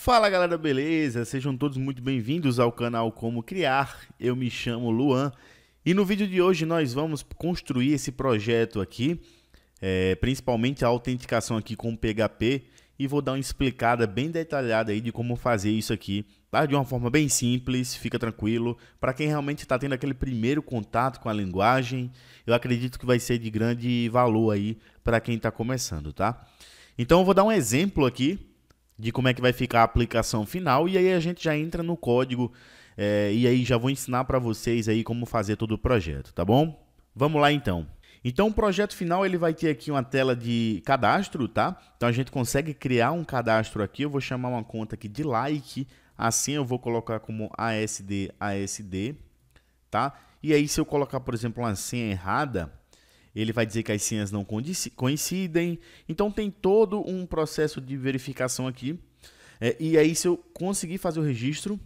Fala galera, beleza? Sejam todos muito bem-vindos ao canal Como Criar. Eu me chamo Luan e no vídeo de hoje nós vamos construir esse projeto aqui, é, principalmente a autenticação aqui com PHP e vou dar uma explicada bem detalhada aí de como fazer isso aqui, tá? De uma forma bem simples, fica tranquilo. Para quem realmente está tendo aquele primeiro contato com a linguagem, eu acredito que vai ser de grande valor aí para quem está começando, tá? Então eu vou dar um exemplo aqui de como é que vai ficar a aplicação final e aí a gente já entra no código é, e aí já vou ensinar para vocês aí como fazer todo o projeto, tá bom? Vamos lá então. Então o projeto final ele vai ter aqui uma tela de cadastro, tá? Então a gente consegue criar um cadastro aqui, eu vou chamar uma conta aqui de like, assim eu vou colocar como ASD ASD, tá? E aí se eu colocar, por exemplo, uma senha errada, ele vai dizer que as senhas não coincidem. Então tem todo um processo de verificação aqui. É, e aí, se eu conseguir fazer o registro,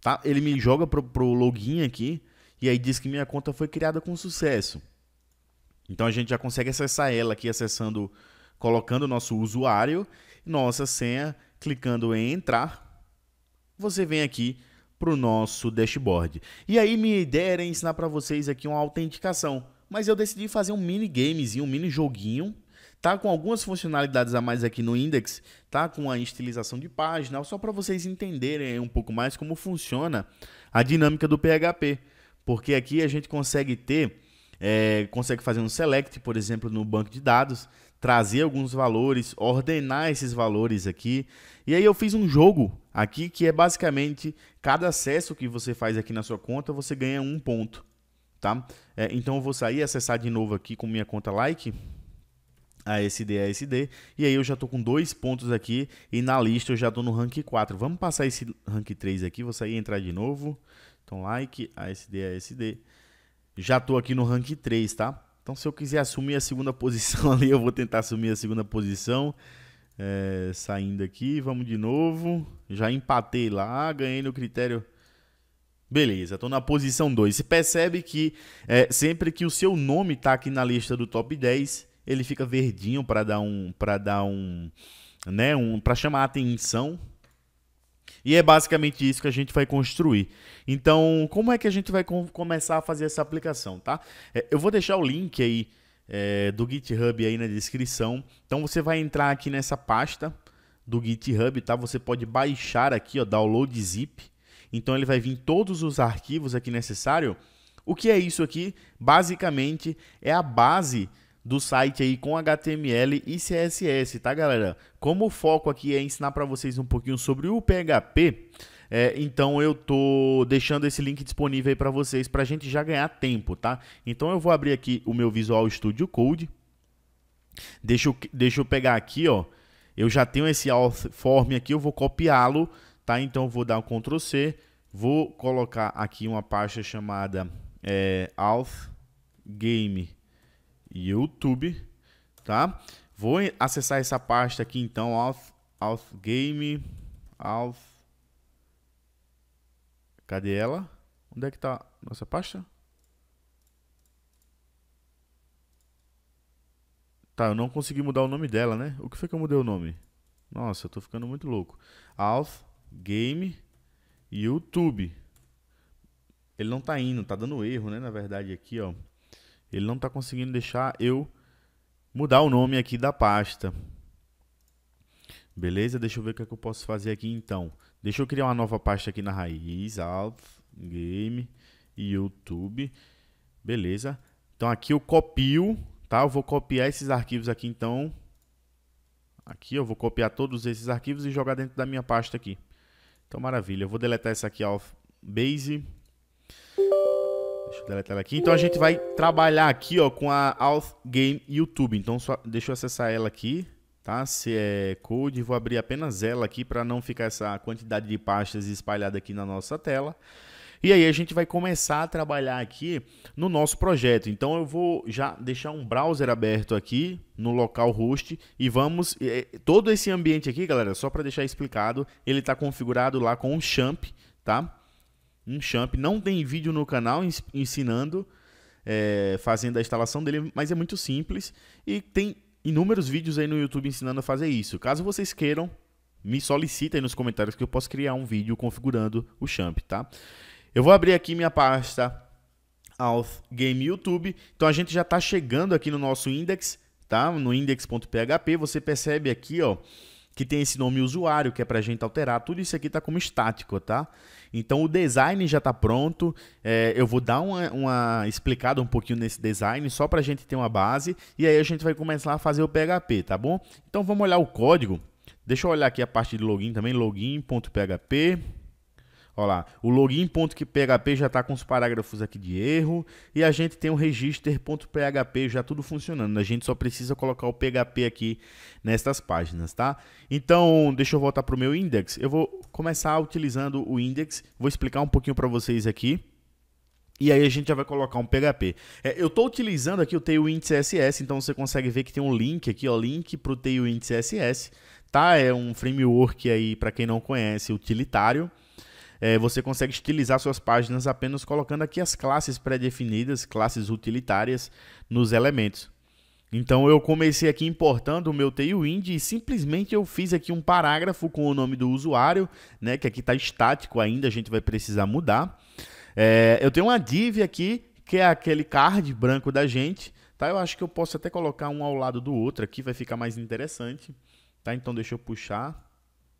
tá? ele me joga pro, o login aqui e aí diz que minha conta foi criada com sucesso. Então a gente já consegue acessar ela aqui acessando, colocando o nosso usuário, nossa senha, clicando em entrar. Você vem aqui para o nosso dashboard. E aí minha ideia era ensinar para vocês aqui uma autenticação mas eu decidi fazer um mini gamezinho, um mini joguinho. Tá com algumas funcionalidades a mais aqui no Index, tá com a estilização de página, só para vocês entenderem um pouco mais como funciona a dinâmica do PHP. Porque aqui a gente consegue ter, é, consegue fazer um select, por exemplo, no banco de dados, trazer alguns valores, ordenar esses valores aqui. E aí eu fiz um jogo aqui que é basicamente cada acesso que você faz aqui na sua conta, você ganha um ponto tá? É, então eu vou sair, acessar de novo aqui com minha conta like, ASD, ASD, e aí eu já estou com dois pontos aqui e na lista eu já estou no rank 4. Vamos passar esse rank 3 aqui, vou sair e entrar de novo. Então like, ASD, ASD. Já estou aqui no rank 3, tá? Então se eu quiser assumir a segunda posição ali, eu vou tentar assumir a segunda posição. É, saindo aqui, vamos de novo. Já empatei lá, ganhei no critério Beleza, estou na posição 2. Você percebe que é, sempre que o seu nome está aqui na lista do top 10, ele fica verdinho para dar um. para dar um. né? Um, para chamar a atenção. E é basicamente isso que a gente vai construir. Então, como é que a gente vai com, começar a fazer essa aplicação, tá? É, eu vou deixar o link aí é, do GitHub aí na descrição. Então, você vai entrar aqui nessa pasta do GitHub, tá? Você pode baixar aqui, ó, download zip então ele vai vir todos os arquivos aqui necessário. O que é isso aqui? Basicamente é a base do site aí com HTML e CSS, tá galera? Como o foco aqui é ensinar para vocês um pouquinho sobre o PHP, é, então eu tô deixando esse link disponível aí para vocês para a gente já ganhar tempo, tá? Então eu vou abrir aqui o meu Visual Studio Code. Deixa eu, deixa eu pegar aqui, ó. Eu já tenho esse form aqui, eu vou copiá-lo Tá? Então eu vou dar um Ctrl C, vou colocar aqui uma pasta chamada é, Auth Game YouTube, tá? Vou acessar essa pasta aqui então, Auth, Auth Game, Auth... Cadê ela? Onde é que tá nossa pasta? Tá, eu não consegui mudar o nome dela, né? O que foi que eu mudei o nome? Nossa, eu tô ficando muito louco. Alf Game, YouTube. Ele não tá indo, tá dando erro, né? Na verdade, aqui, ó. Ele não tá conseguindo deixar eu mudar o nome aqui da pasta. Beleza? Deixa eu ver o que, é que eu posso fazer aqui então. Deixa eu criar uma nova pasta aqui na raiz. Alf, Game, YouTube. Beleza? Então aqui eu copio, tá? Eu vou copiar esses arquivos aqui então. Aqui eu vou copiar todos esses arquivos e jogar dentro da minha pasta aqui. Então, maravilha. Eu vou deletar essa aqui, ó. Base. Deixa eu deletar ela aqui. Então, a gente vai trabalhar aqui, ó, com a Auth Game YouTube. Então, só, deixa eu acessar ela aqui, tá? Se é code, vou abrir apenas ela aqui para não ficar essa quantidade de pastas espalhada aqui na nossa tela. E aí a gente vai começar a trabalhar aqui no nosso projeto. Então eu vou já deixar um browser aberto aqui no local host e vamos todo esse ambiente aqui, galera, só para deixar explicado, ele está configurado lá com um champ, tá? Um champ. Não tem vídeo no canal ensinando. É, fazendo a instalação dele, mas é muito simples e tem inúmeros vídeos aí no YouTube ensinando a fazer isso. Caso vocês queiram, me solicitem nos comentários que eu posso criar um vídeo configurando o Champ, tá? Eu vou abrir aqui minha pasta Auth Game YouTube. Então a gente já está chegando aqui no nosso index, tá? No index.php, você percebe aqui, ó, que tem esse nome usuário que é para a gente alterar. Tudo isso aqui está como estático, tá? Então o design já está pronto. É, eu vou dar uma, uma, explicada um pouquinho nesse design só para a gente ter uma base e aí a gente vai começar a fazer o PHP, tá bom? Então vamos olhar o código. Deixa eu olhar aqui a parte de login também, login.php. Olha lá, o login.php já está com os parágrafos aqui de erro e a gente tem o register.php já tudo funcionando. A gente só precisa colocar o PHP aqui nestas páginas, tá? Então, deixa eu voltar para o meu index. Eu vou começar utilizando o index, vou explicar um pouquinho para vocês aqui. E aí a gente já vai colocar um PHP. É, eu estou utilizando aqui o Tailwind CSS, então você consegue ver que tem um link aqui, ó, link para o Tailwind CSS, tá? É um framework aí, para quem não conhece, utilitário é, você consegue estilizar suas páginas apenas colocando aqui as classes pré-definidas, classes utilitárias, nos elementos. Então eu comecei aqui importando o meu Tailwind e simplesmente eu fiz aqui um parágrafo com o nome do usuário, né, que aqui está estático ainda, a gente vai precisar mudar. É, eu tenho uma div aqui, que é aquele card branco da gente, tá? Eu acho que eu posso até colocar um ao lado do outro aqui, vai ficar mais interessante, tá? Então deixa eu puxar.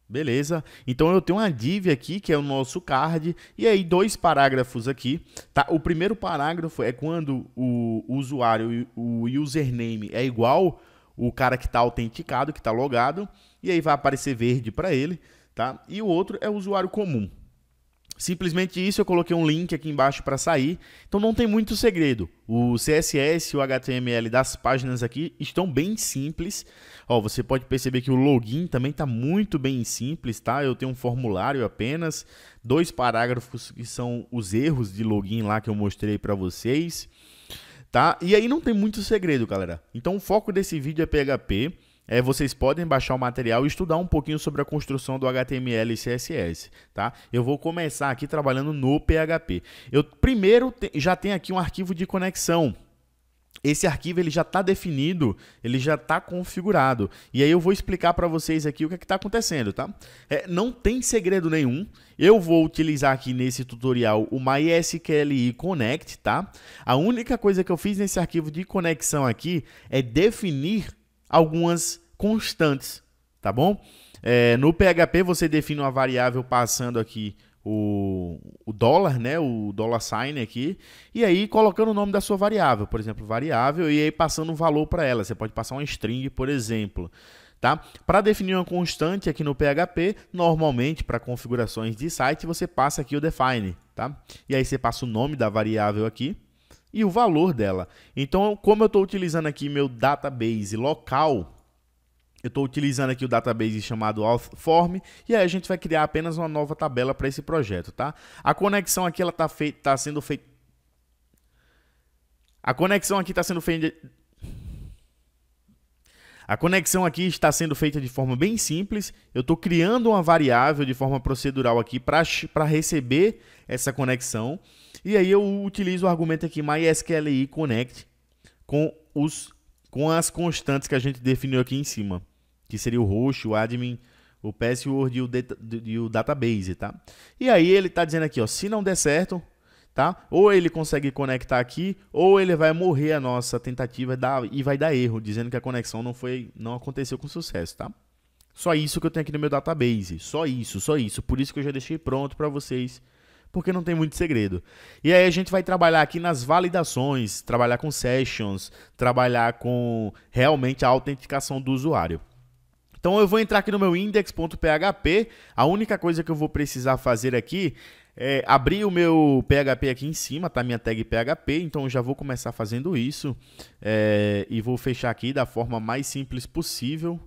Beleza? Então eu tenho uma div aqui, que é o nosso card, e aí dois parágrafos aqui, tá? O primeiro parágrafo é quando o usuário, o username é igual o cara que está autenticado, que está logado, e aí vai aparecer verde para ele, tá? E o outro é o usuário comum. Simplesmente isso, eu coloquei um link aqui embaixo para sair. Então não tem muito segredo. O CSS e o HTML das páginas aqui estão bem simples. Ó, você pode perceber que o login também está muito bem simples, tá? Eu tenho um formulário apenas, dois parágrafos que são os erros de login lá que eu mostrei para vocês, tá? E aí não tem muito segredo, galera. Então o foco desse vídeo é PHP é, vocês podem baixar o material e estudar um pouquinho sobre a construção do HTML e CSS, tá? Eu vou começar aqui trabalhando no PHP. Eu primeiro te, já tenho aqui um arquivo de conexão. Esse arquivo ele já está definido, ele já está configurado. E aí eu vou explicar para vocês aqui o que é está acontecendo, tá? É, não tem segredo nenhum. Eu vou utilizar aqui nesse tutorial o MySQL Connect, tá? A única coisa que eu fiz nesse arquivo de conexão aqui é definir algumas constantes, tá bom? É, no PHP você define uma variável passando aqui o, o, dólar, né, o dólar sign aqui, e aí colocando o nome da sua variável, por exemplo, variável, e aí passando um valor para ela. Você pode passar uma string, por exemplo. Tá? Para definir uma constante aqui no PHP, normalmente para configurações de site, você passa aqui o define. Tá? E aí você passa o nome da variável aqui, e o valor dela. Então, como eu estou utilizando aqui meu database local, eu estou utilizando aqui o database chamado Authform e aí a gente vai criar apenas uma nova tabela para esse projeto, tá? A conexão aqui ela tá fei tá sendo feita... A conexão aqui está sendo feita... A conexão aqui está sendo feita de forma bem simples. Eu estou criando uma variável de forma procedural aqui para receber essa conexão. E aí eu utilizo o argumento aqui MySQLi connect com, os, com as constantes que a gente definiu aqui em cima, que seria o host, o admin, o password e o, data, e o database, tá? E aí ele está dizendo aqui, ó, se não der certo, tá? Ou ele consegue conectar aqui, ou ele vai morrer a nossa tentativa e vai dar erro, dizendo que a conexão não foi, não aconteceu com sucesso, tá? Só isso que eu tenho aqui no meu database, só isso, só isso. Por isso que eu já deixei pronto para vocês porque não tem muito segredo. E aí a gente vai trabalhar aqui nas validações, trabalhar com sessions, trabalhar com realmente a autenticação do usuário. Então eu vou entrar aqui no meu index.php, a única coisa que eu vou precisar fazer aqui é abrir o meu PHP aqui em cima, tá? Minha tag PHP, então eu já vou começar fazendo isso é, e vou fechar aqui da forma mais simples possível,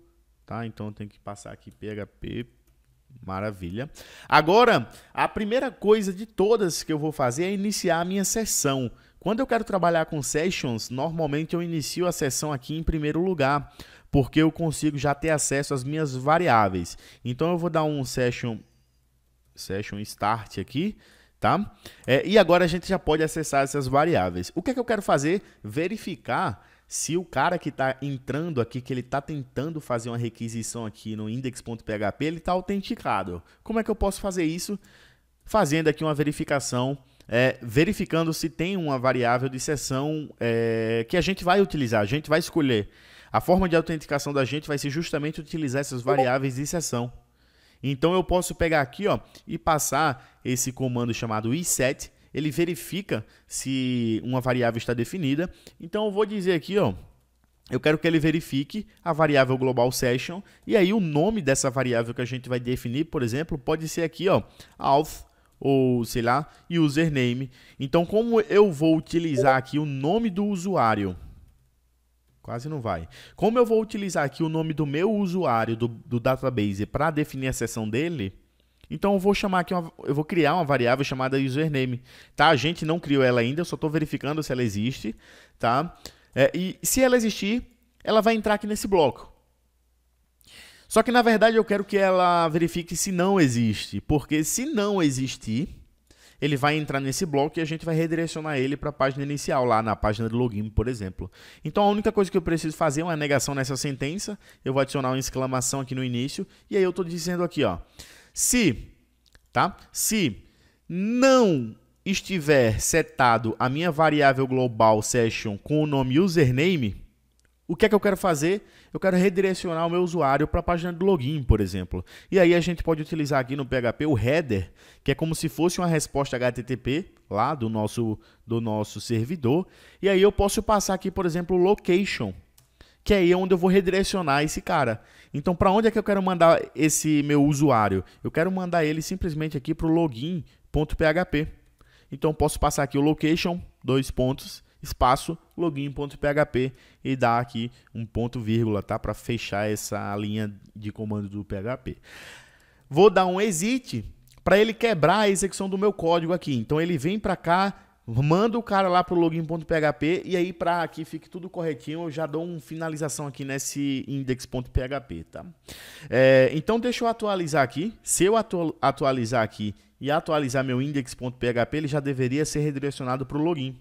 tá? Então eu tenho que passar aqui PHP Maravilha. Agora, a primeira coisa de todas que eu vou fazer é iniciar a minha sessão. Quando eu quero trabalhar com sessions, normalmente eu inicio a sessão aqui em primeiro lugar, porque eu consigo já ter acesso às minhas variáveis. Então eu vou dar um session, session start aqui, tá? É, e agora a gente já pode acessar essas variáveis. O que é que eu quero fazer? Verificar se o cara que está entrando aqui, que ele está tentando fazer uma requisição aqui no index.php, ele está autenticado. Como é que eu posso fazer isso? Fazendo aqui uma verificação, é, verificando se tem uma variável de sessão é, que a gente vai utilizar, a gente vai escolher. A forma de autenticação da gente vai ser justamente utilizar essas variáveis de sessão. Então eu posso pegar aqui ó, e passar esse comando chamado iset, ele verifica se uma variável está definida. Então eu vou dizer aqui, ó, eu quero que ele verifique a variável global session e aí o nome dessa variável que a gente vai definir, por exemplo, pode ser aqui, ó, auth ou sei lá, username. Então como eu vou utilizar aqui o nome do usuário? Quase não vai. Como eu vou utilizar aqui o nome do meu usuário do, do database para definir a sessão dele, então eu vou chamar aqui, uma, eu vou criar uma variável chamada username, tá? A gente não criou ela ainda, eu só estou verificando se ela existe, tá? É, e se ela existir, ela vai entrar aqui nesse bloco. Só que na verdade eu quero que ela verifique se não existe, porque se não existir, ele vai entrar nesse bloco e a gente vai redirecionar ele para a página inicial, lá na página de login, por exemplo. Então a única coisa que eu preciso fazer é uma negação nessa sentença, eu vou adicionar uma exclamação aqui no início, e aí eu estou dizendo aqui, ó, se, tá? Se não estiver setado a minha variável global session com o nome username, o que é que eu quero fazer? Eu quero redirecionar o meu usuário para a página de login, por exemplo. E aí a gente pode utilizar aqui no PHP o header, que é como se fosse uma resposta HTTP lá do nosso, do nosso servidor. E aí eu posso passar aqui, por exemplo, location, que é aí onde eu vou redirecionar esse cara. Então, para onde é que eu quero mandar esse meu usuário? Eu quero mandar ele simplesmente aqui para o login.php. Então, posso passar aqui o location, dois pontos, espaço, login.php e dar aqui um ponto vírgula, tá? Para fechar essa linha de comando do PHP. Vou dar um exit para ele quebrar a execução do meu código aqui. Então, ele vem para cá, manda o cara lá pro login.php e aí para que fique tudo corretinho, eu já dou uma finalização aqui nesse index.php, tá? É, então deixa eu atualizar aqui. Se eu atualizar aqui e atualizar meu index.php, ele já deveria ser redirecionado pro login.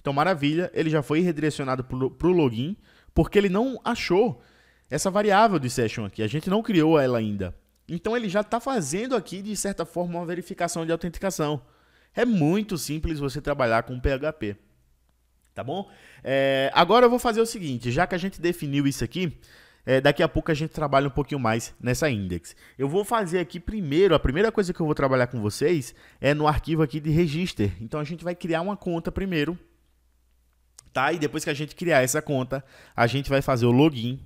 Então maravilha, ele já foi redirecionado pro, pro login, porque ele não achou essa variável de session aqui. A gente não criou ela ainda. Então ele já está fazendo aqui, de certa forma, uma verificação de autenticação. É muito simples você trabalhar com PHP. Tá bom? É, agora eu vou fazer o seguinte: já que a gente definiu isso aqui, é, daqui a pouco a gente trabalha um pouquinho mais nessa index. Eu vou fazer aqui primeiro, a primeira coisa que eu vou trabalhar com vocês é no arquivo aqui de register. Então a gente vai criar uma conta primeiro, tá? E depois que a gente criar essa conta, a gente vai fazer o login,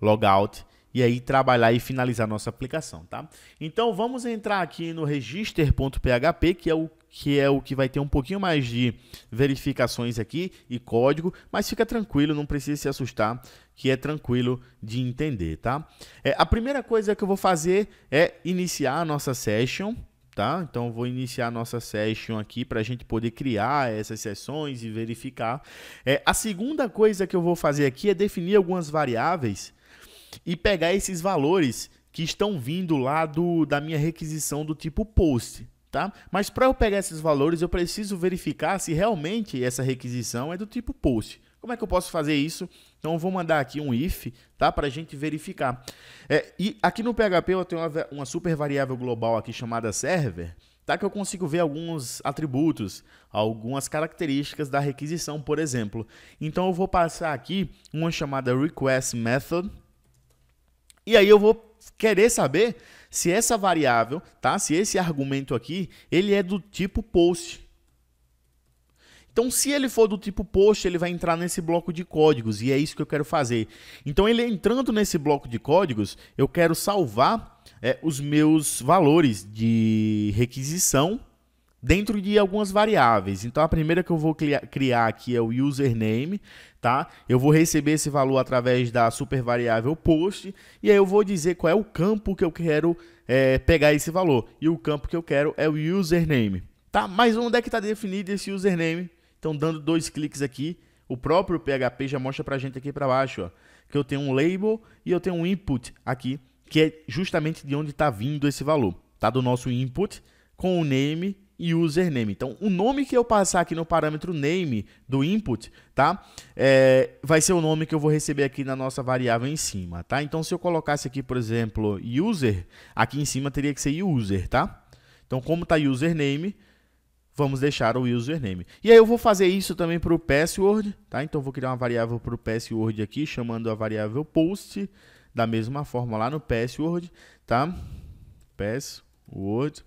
logout e aí trabalhar e finalizar nossa aplicação, tá? Então vamos entrar aqui no register.php, que é o que é o que vai ter um pouquinho mais de verificações aqui e código, mas fica tranquilo, não precisa se assustar, que é tranquilo de entender, tá? É, a primeira coisa que eu vou fazer é iniciar a nossa session, tá? Então vou iniciar a nossa session aqui para a gente poder criar essas sessões e verificar. É, a segunda coisa que eu vou fazer aqui é definir algumas variáveis e pegar esses valores que estão vindo lá do, da minha requisição do tipo post, Tá? Mas para eu pegar esses valores, eu preciso verificar se realmente essa requisição é do tipo post. Como é que eu posso fazer isso? Então, eu vou mandar aqui um if tá? para a gente verificar. É, e aqui no PHP eu tenho uma, uma super variável global aqui chamada server, tá? que eu consigo ver alguns atributos, algumas características da requisição, por exemplo. Então, eu vou passar aqui uma chamada request method, e aí eu vou querer saber se essa variável, tá? Se esse argumento aqui, ele é do tipo post. Então, se ele for do tipo post, ele vai entrar nesse bloco de códigos e é isso que eu quero fazer. Então, ele entrando nesse bloco de códigos, eu quero salvar é, os meus valores de requisição dentro de algumas variáveis. Então a primeira que eu vou criar aqui é o username, tá? Eu vou receber esse valor através da super variável post e aí eu vou dizer qual é o campo que eu quero é, pegar esse valor. E o campo que eu quero é o username, tá? Mas onde é que está definido esse username? Então dando dois cliques aqui, o próprio PHP já mostra para gente aqui para baixo, ó, que eu tenho um label e eu tenho um input aqui, que é justamente de onde está vindo esse valor, tá? Do nosso input com o name e username. Então, o nome que eu passar aqui no parâmetro name do input, tá? É, vai ser o nome que eu vou receber aqui na nossa variável em cima, tá? Então, se eu colocasse aqui, por exemplo, user, aqui em cima teria que ser user, tá? Então, como tá username, vamos deixar o username. E aí eu vou fazer isso também para o password, tá? Então, vou criar uma variável para o password aqui, chamando a variável post, da mesma forma lá no password, tá? Password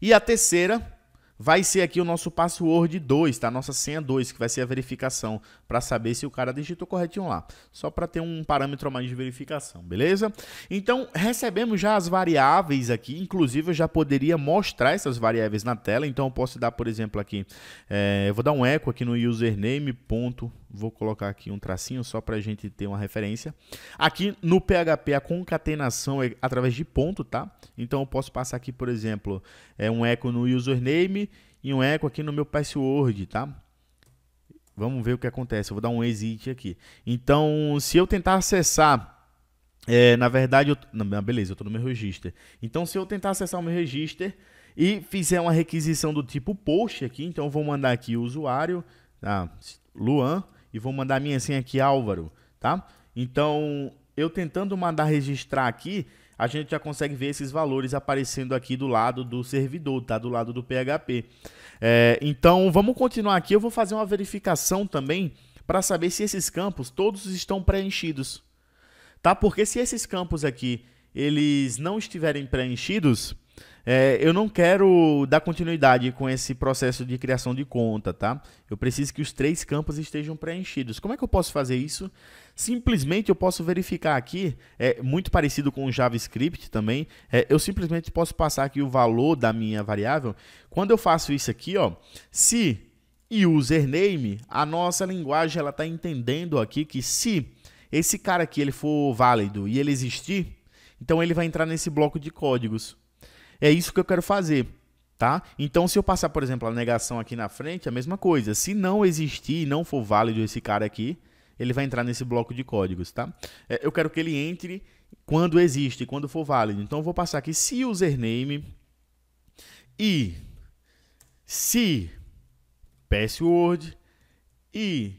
e a terceira vai ser aqui o nosso password 2, tá? Nossa senha 2, que vai ser a verificação para saber se o cara digitou corretinho lá. Só para ter um parâmetro a mais de verificação, beleza? Então, recebemos já as variáveis aqui. Inclusive, eu já poderia mostrar essas variáveis na tela. Então, eu posso dar, por exemplo, aqui... É, eu vou dar um eco aqui no username.com Vou colocar aqui um tracinho só para a gente ter uma referência. Aqui no PHP a concatenação é através de ponto, tá? Então eu posso passar aqui, por exemplo, é um echo no username e um echo aqui no meu password, tá? Vamos ver o que acontece. Eu vou dar um exit aqui. Então, se eu tentar acessar é, na verdade, eu, não, ah, beleza, eu estou no meu registro. Então, se eu tentar acessar o meu registro e fizer uma requisição do tipo post aqui, então eu vou mandar aqui o usuário, tá? Luan, e vou mandar minha senha aqui, Álvaro, tá? Então, eu tentando mandar registrar aqui, a gente já consegue ver esses valores aparecendo aqui do lado do servidor, tá? Do lado do PHP. É, então, vamos continuar aqui. Eu vou fazer uma verificação também para saber se esses campos todos estão preenchidos, tá? Porque se esses campos aqui eles não estiverem preenchidos, é, eu não quero dar continuidade com esse processo de criação de conta, tá? Eu preciso que os três campos estejam preenchidos. Como é que eu posso fazer isso? Simplesmente eu posso verificar aqui, é muito parecido com o JavaScript também. É, eu simplesmente posso passar aqui o valor da minha variável. Quando eu faço isso aqui, ó, se username, a nossa linguagem ela está entendendo aqui que se esse cara aqui ele for válido e ele existir, então ele vai entrar nesse bloco de códigos é isso que eu quero fazer. Tá? Então, se eu passar, por exemplo, a negação aqui na frente, é a mesma coisa. Se não existir e não for válido esse cara aqui, ele vai entrar nesse bloco de códigos, tá? É, eu quero que ele entre quando existe, quando for válido. Então, eu vou passar aqui se username e se password e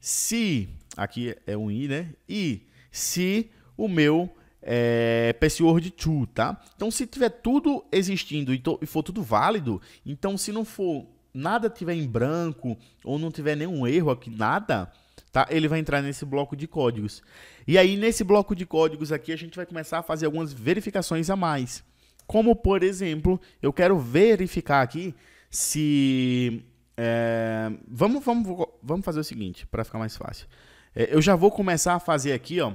se aqui é um i, né? E se o meu é, Password to, tá? Então, se tiver tudo existindo e, to, e for tudo válido, então se não for nada tiver em branco ou não tiver nenhum erro aqui, nada, tá? Ele vai entrar nesse bloco de códigos. E aí, nesse bloco de códigos aqui, a gente vai começar a fazer algumas verificações a mais. Como, por exemplo, eu quero verificar aqui se... É, vamos, vamos, vamos fazer o seguinte, para ficar mais fácil. É, eu já vou começar a fazer aqui, ó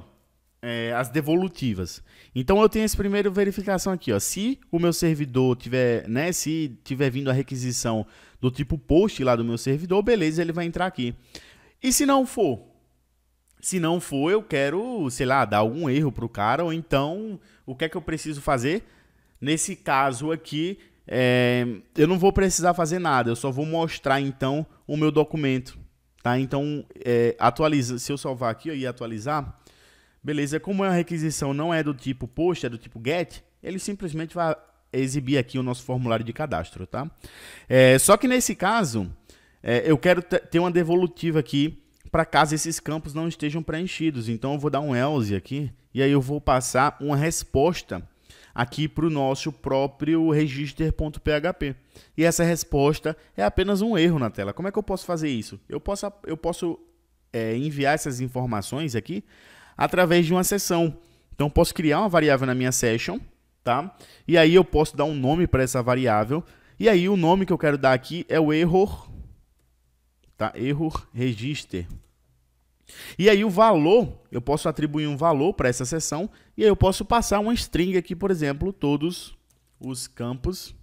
é, as devolutivas. Então eu tenho esse primeiro verificação aqui, ó. Se o meu servidor tiver, né, se tiver vindo a requisição do tipo post lá do meu servidor, beleza, ele vai entrar aqui. E se não for? Se não for, eu quero, sei lá, dar algum erro pro cara, ou então, o que é que eu preciso fazer? Nesse caso aqui, é, eu não vou precisar fazer nada, eu só vou mostrar então o meu documento, tá? Então, é, atualiza, se eu salvar aqui e atualizar, Beleza, como a requisição não é do tipo post, é do tipo get, ele simplesmente vai exibir aqui o nosso formulário de cadastro, tá? É, só que nesse caso, é, eu quero ter uma devolutiva aqui para caso esses campos não estejam preenchidos. Então eu vou dar um else aqui e aí eu vou passar uma resposta aqui para o nosso próprio register.php. E essa resposta é apenas um erro na tela. Como é que eu posso fazer isso? Eu posso, eu posso é, enviar essas informações aqui através de uma sessão. Então eu posso criar uma variável na minha session, tá? E aí eu posso dar um nome para essa variável. E aí o nome que eu quero dar aqui é o error, tá? Error register. E aí o valor, eu posso atribuir um valor para essa sessão e aí eu posso passar uma string aqui, por exemplo, todos os campos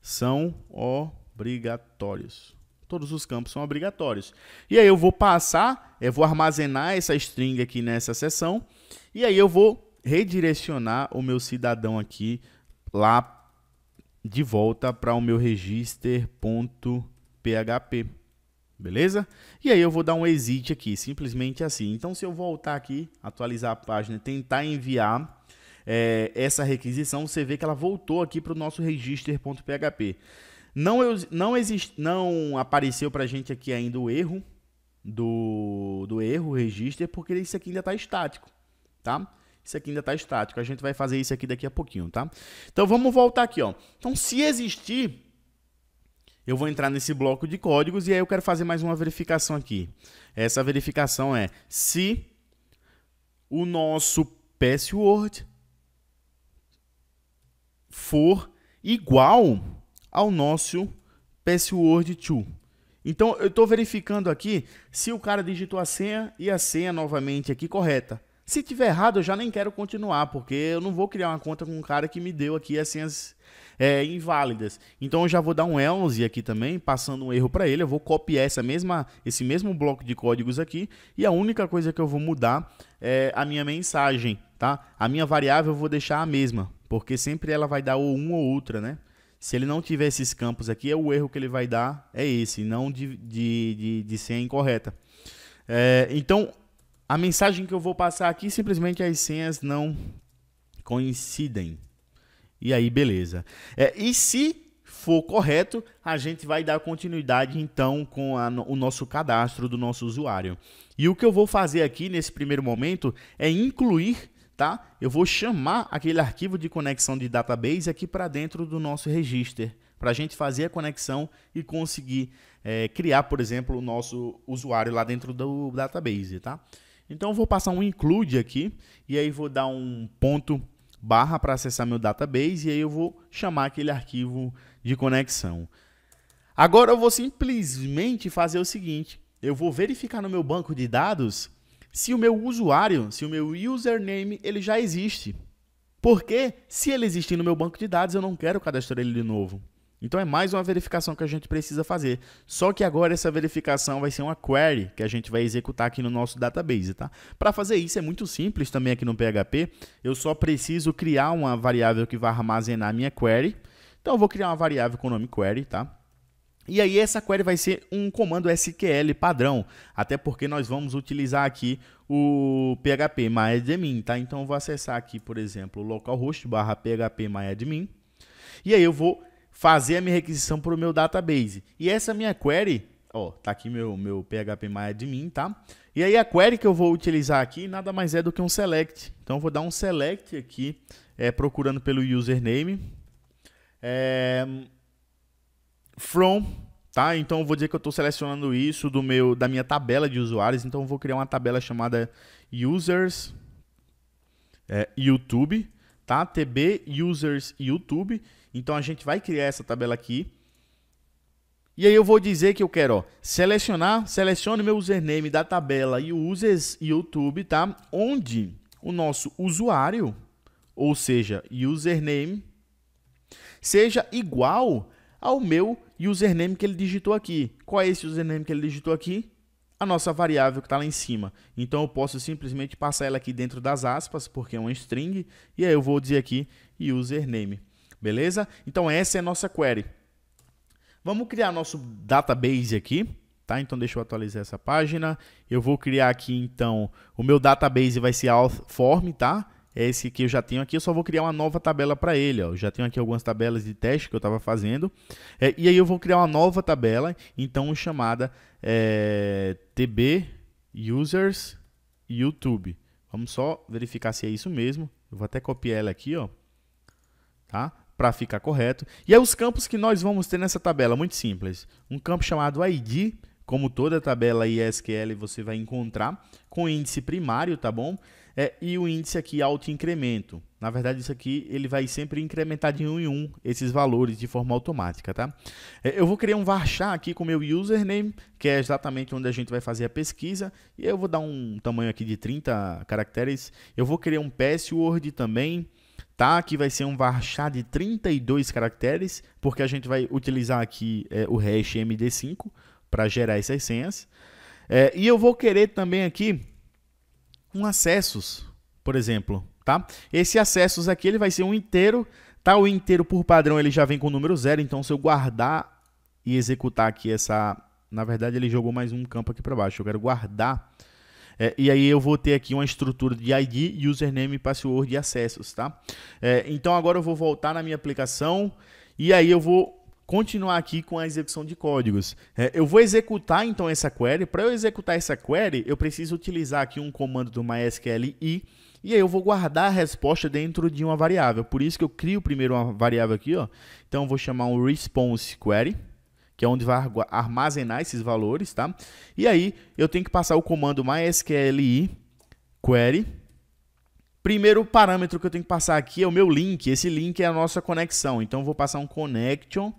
são obrigatórios. Todos os campos são obrigatórios. E aí eu vou passar, eu é, vou armazenar essa string aqui nessa seção, e aí eu vou redirecionar o meu cidadão aqui lá de volta para o meu register.php. Beleza? E aí eu vou dar um exit aqui, simplesmente assim. Então se eu voltar aqui, atualizar a página, tentar enviar é, essa requisição, você vê que ela voltou aqui para o nosso register.php. Não, não, exist, não apareceu pra gente aqui ainda o erro do, do erro register, porque isso aqui ainda está estático, tá? Isso aqui ainda está estático. A gente vai fazer isso aqui daqui a pouquinho, tá? Então vamos voltar aqui, ó. Então se existir, eu vou entrar nesse bloco de códigos e aí eu quero fazer mais uma verificação aqui. Essa verificação é se o nosso password for igual ao nosso password to. Então eu estou verificando aqui se o cara digitou a senha e a senha novamente aqui correta. Se tiver errado, eu já nem quero continuar, porque eu não vou criar uma conta com um cara que me deu aqui as senhas é, inválidas. Então eu já vou dar um else aqui também, passando um erro para ele. Eu vou copiar essa mesma, esse mesmo bloco de códigos aqui e a única coisa que eu vou mudar é a minha mensagem, tá? A minha variável eu vou deixar a mesma, porque sempre ela vai dar ou uma ou outra, né? Se ele não tiver esses campos aqui, é o erro que ele vai dar é esse, não de, de, de, de senha incorreta. É, então, a mensagem que eu vou passar aqui, simplesmente é as senhas não coincidem. E aí, beleza. É, e se for correto, a gente vai dar continuidade então com a, o nosso cadastro do nosso usuário. E o que eu vou fazer aqui nesse primeiro momento é incluir tá? Eu vou chamar aquele arquivo de conexão de database aqui para dentro do nosso register para a gente fazer a conexão e conseguir é, criar, por exemplo, o nosso usuário lá dentro do database, tá? Então eu vou passar um include aqui e aí vou dar um ponto barra para acessar meu database e aí eu vou chamar aquele arquivo de conexão. Agora eu vou simplesmente fazer o seguinte, eu vou verificar no meu banco de dados se o meu usuário, se o meu username, ele já existe. Porque se ele existe no meu banco de dados, eu não quero cadastrar ele de novo. Então é mais uma verificação que a gente precisa fazer. Só que agora essa verificação vai ser uma query que a gente vai executar aqui no nosso database, tá? Para fazer isso é muito simples também aqui no PHP. Eu só preciso criar uma variável que vai armazenar a minha query. Então eu vou criar uma variável com o nome query, tá? E aí essa query vai ser um comando SQL padrão, até porque nós vamos utilizar aqui o PHP MyAdmin, tá? Então eu vou acessar aqui, por exemplo, localhost barra PHP MyAdmin, e aí eu vou fazer a minha requisição para o meu database. E essa minha query, ó, tá aqui meu, meu PHP MyAdmin, tá? E aí a query que eu vou utilizar aqui nada mais é do que um select. Então eu vou dar um select aqui, é, procurando pelo username, é, from, tá? Então eu vou dizer que eu estou selecionando isso do meu, da minha tabela de usuários. Então eu vou criar uma tabela chamada users é, YouTube, tá? TB users YouTube. Então a gente vai criar essa tabela aqui. E aí eu vou dizer que eu quero, ó, selecionar, selecione meu username da tabela e users YouTube, tá? Onde o nosso usuário, ou seja, username, seja igual ao meu username que ele digitou aqui. Qual é esse username que ele digitou aqui? A nossa variável que está lá em cima. Então eu posso simplesmente passar ela aqui dentro das aspas, porque é uma string, e aí eu vou dizer aqui username. Beleza? Então essa é a nossa query. Vamos criar nosso database aqui, tá? Então deixa eu atualizar essa página. Eu vou criar aqui então, o meu database vai ser auth form, tá? é esse que eu já tenho aqui, eu só vou criar uma nova tabela para ele. Ó. Eu já tenho aqui algumas tabelas de teste que eu estava fazendo, é, e aí eu vou criar uma nova tabela, então chamada é, TB Users YouTube. Vamos só verificar se é isso mesmo. Eu vou até copiar ela aqui, ó, tá? para ficar correto. E aí é os campos que nós vamos ter nessa tabela, muito simples. Um campo chamado ID, como toda tabela ISQL você vai encontrar com índice primário, tá bom? É, e o índice aqui auto-incremento. Na verdade, isso aqui ele vai sempre incrementar de 1 um em 1 um esses valores de forma automática, tá? É, eu vou criar um varchar aqui com o meu username, que é exatamente onde a gente vai fazer a pesquisa. E eu vou dar um tamanho aqui de 30 caracteres. Eu vou criar um password também, tá? Que vai ser um varchar de 32 caracteres, porque a gente vai utilizar aqui é, o hash MD5, para gerar essas senhas. É, e eu vou querer também aqui um acessos, por exemplo, tá? Esse acessos aqui ele vai ser um inteiro, tá? O inteiro por padrão ele já vem com o número zero, então se eu guardar e executar aqui essa, na verdade ele jogou mais um campo aqui para baixo. Eu quero guardar é, e aí eu vou ter aqui uma estrutura de ID, username, password e acessos, tá? É, então agora eu vou voltar na minha aplicação e aí eu vou continuar aqui com a execução de códigos. É, eu vou executar então essa query. Para eu executar essa query, eu preciso utilizar aqui um comando do MySQL i e aí eu vou guardar a resposta dentro de uma variável. Por isso que eu crio primeiro uma variável aqui, ó. Então eu vou chamar um response query, que é onde vai armazenar esses valores, tá? E aí eu tenho que passar o comando mysql i query Primeiro parâmetro que eu tenho que passar aqui é o meu link. Esse link é a nossa conexão. Então eu vou passar um connection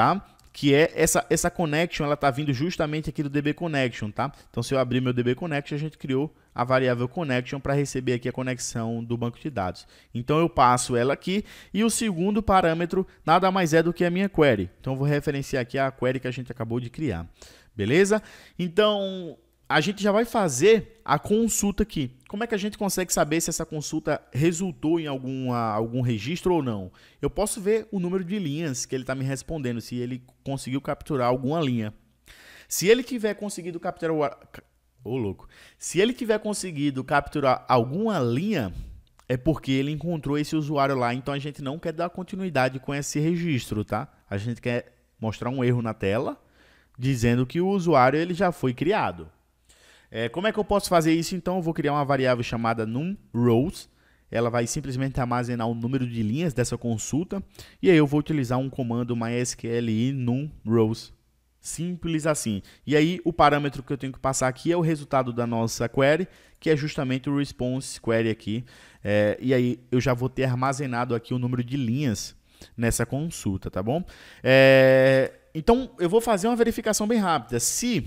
tá? que é essa, essa connection, ela está vindo justamente aqui do DB connection, tá? Então, se eu abrir meu DB connection, a gente criou a variável connection para receber aqui a conexão do banco de dados. Então, eu passo ela aqui e o segundo parâmetro nada mais é do que a minha query. Então, eu vou referenciar aqui a query que a gente acabou de criar, beleza? Então, a gente já vai fazer a consulta aqui. Como é que a gente consegue saber se essa consulta resultou em alguma, algum registro ou não? Eu posso ver o número de linhas que ele está me respondendo, se ele conseguiu capturar alguma linha. Se ele tiver conseguido capturar. O... Ô, oh, louco. Se ele tiver conseguido capturar alguma linha, é porque ele encontrou esse usuário lá. Então a gente não quer dar continuidade com esse registro, tá? A gente quer mostrar um erro na tela dizendo que o usuário ele já foi criado. É, como é que eu posso fazer isso? Então, eu vou criar uma variável chamada numRows. Ela vai simplesmente armazenar o número de linhas dessa consulta. E aí eu vou utilizar um comando mysql numRows. Simples assim. E aí o parâmetro que eu tenho que passar aqui é o resultado da nossa query, que é justamente o response query aqui. É, e aí eu já vou ter armazenado aqui o número de linhas nessa consulta, tá bom? É, então eu vou fazer uma verificação bem rápida. Se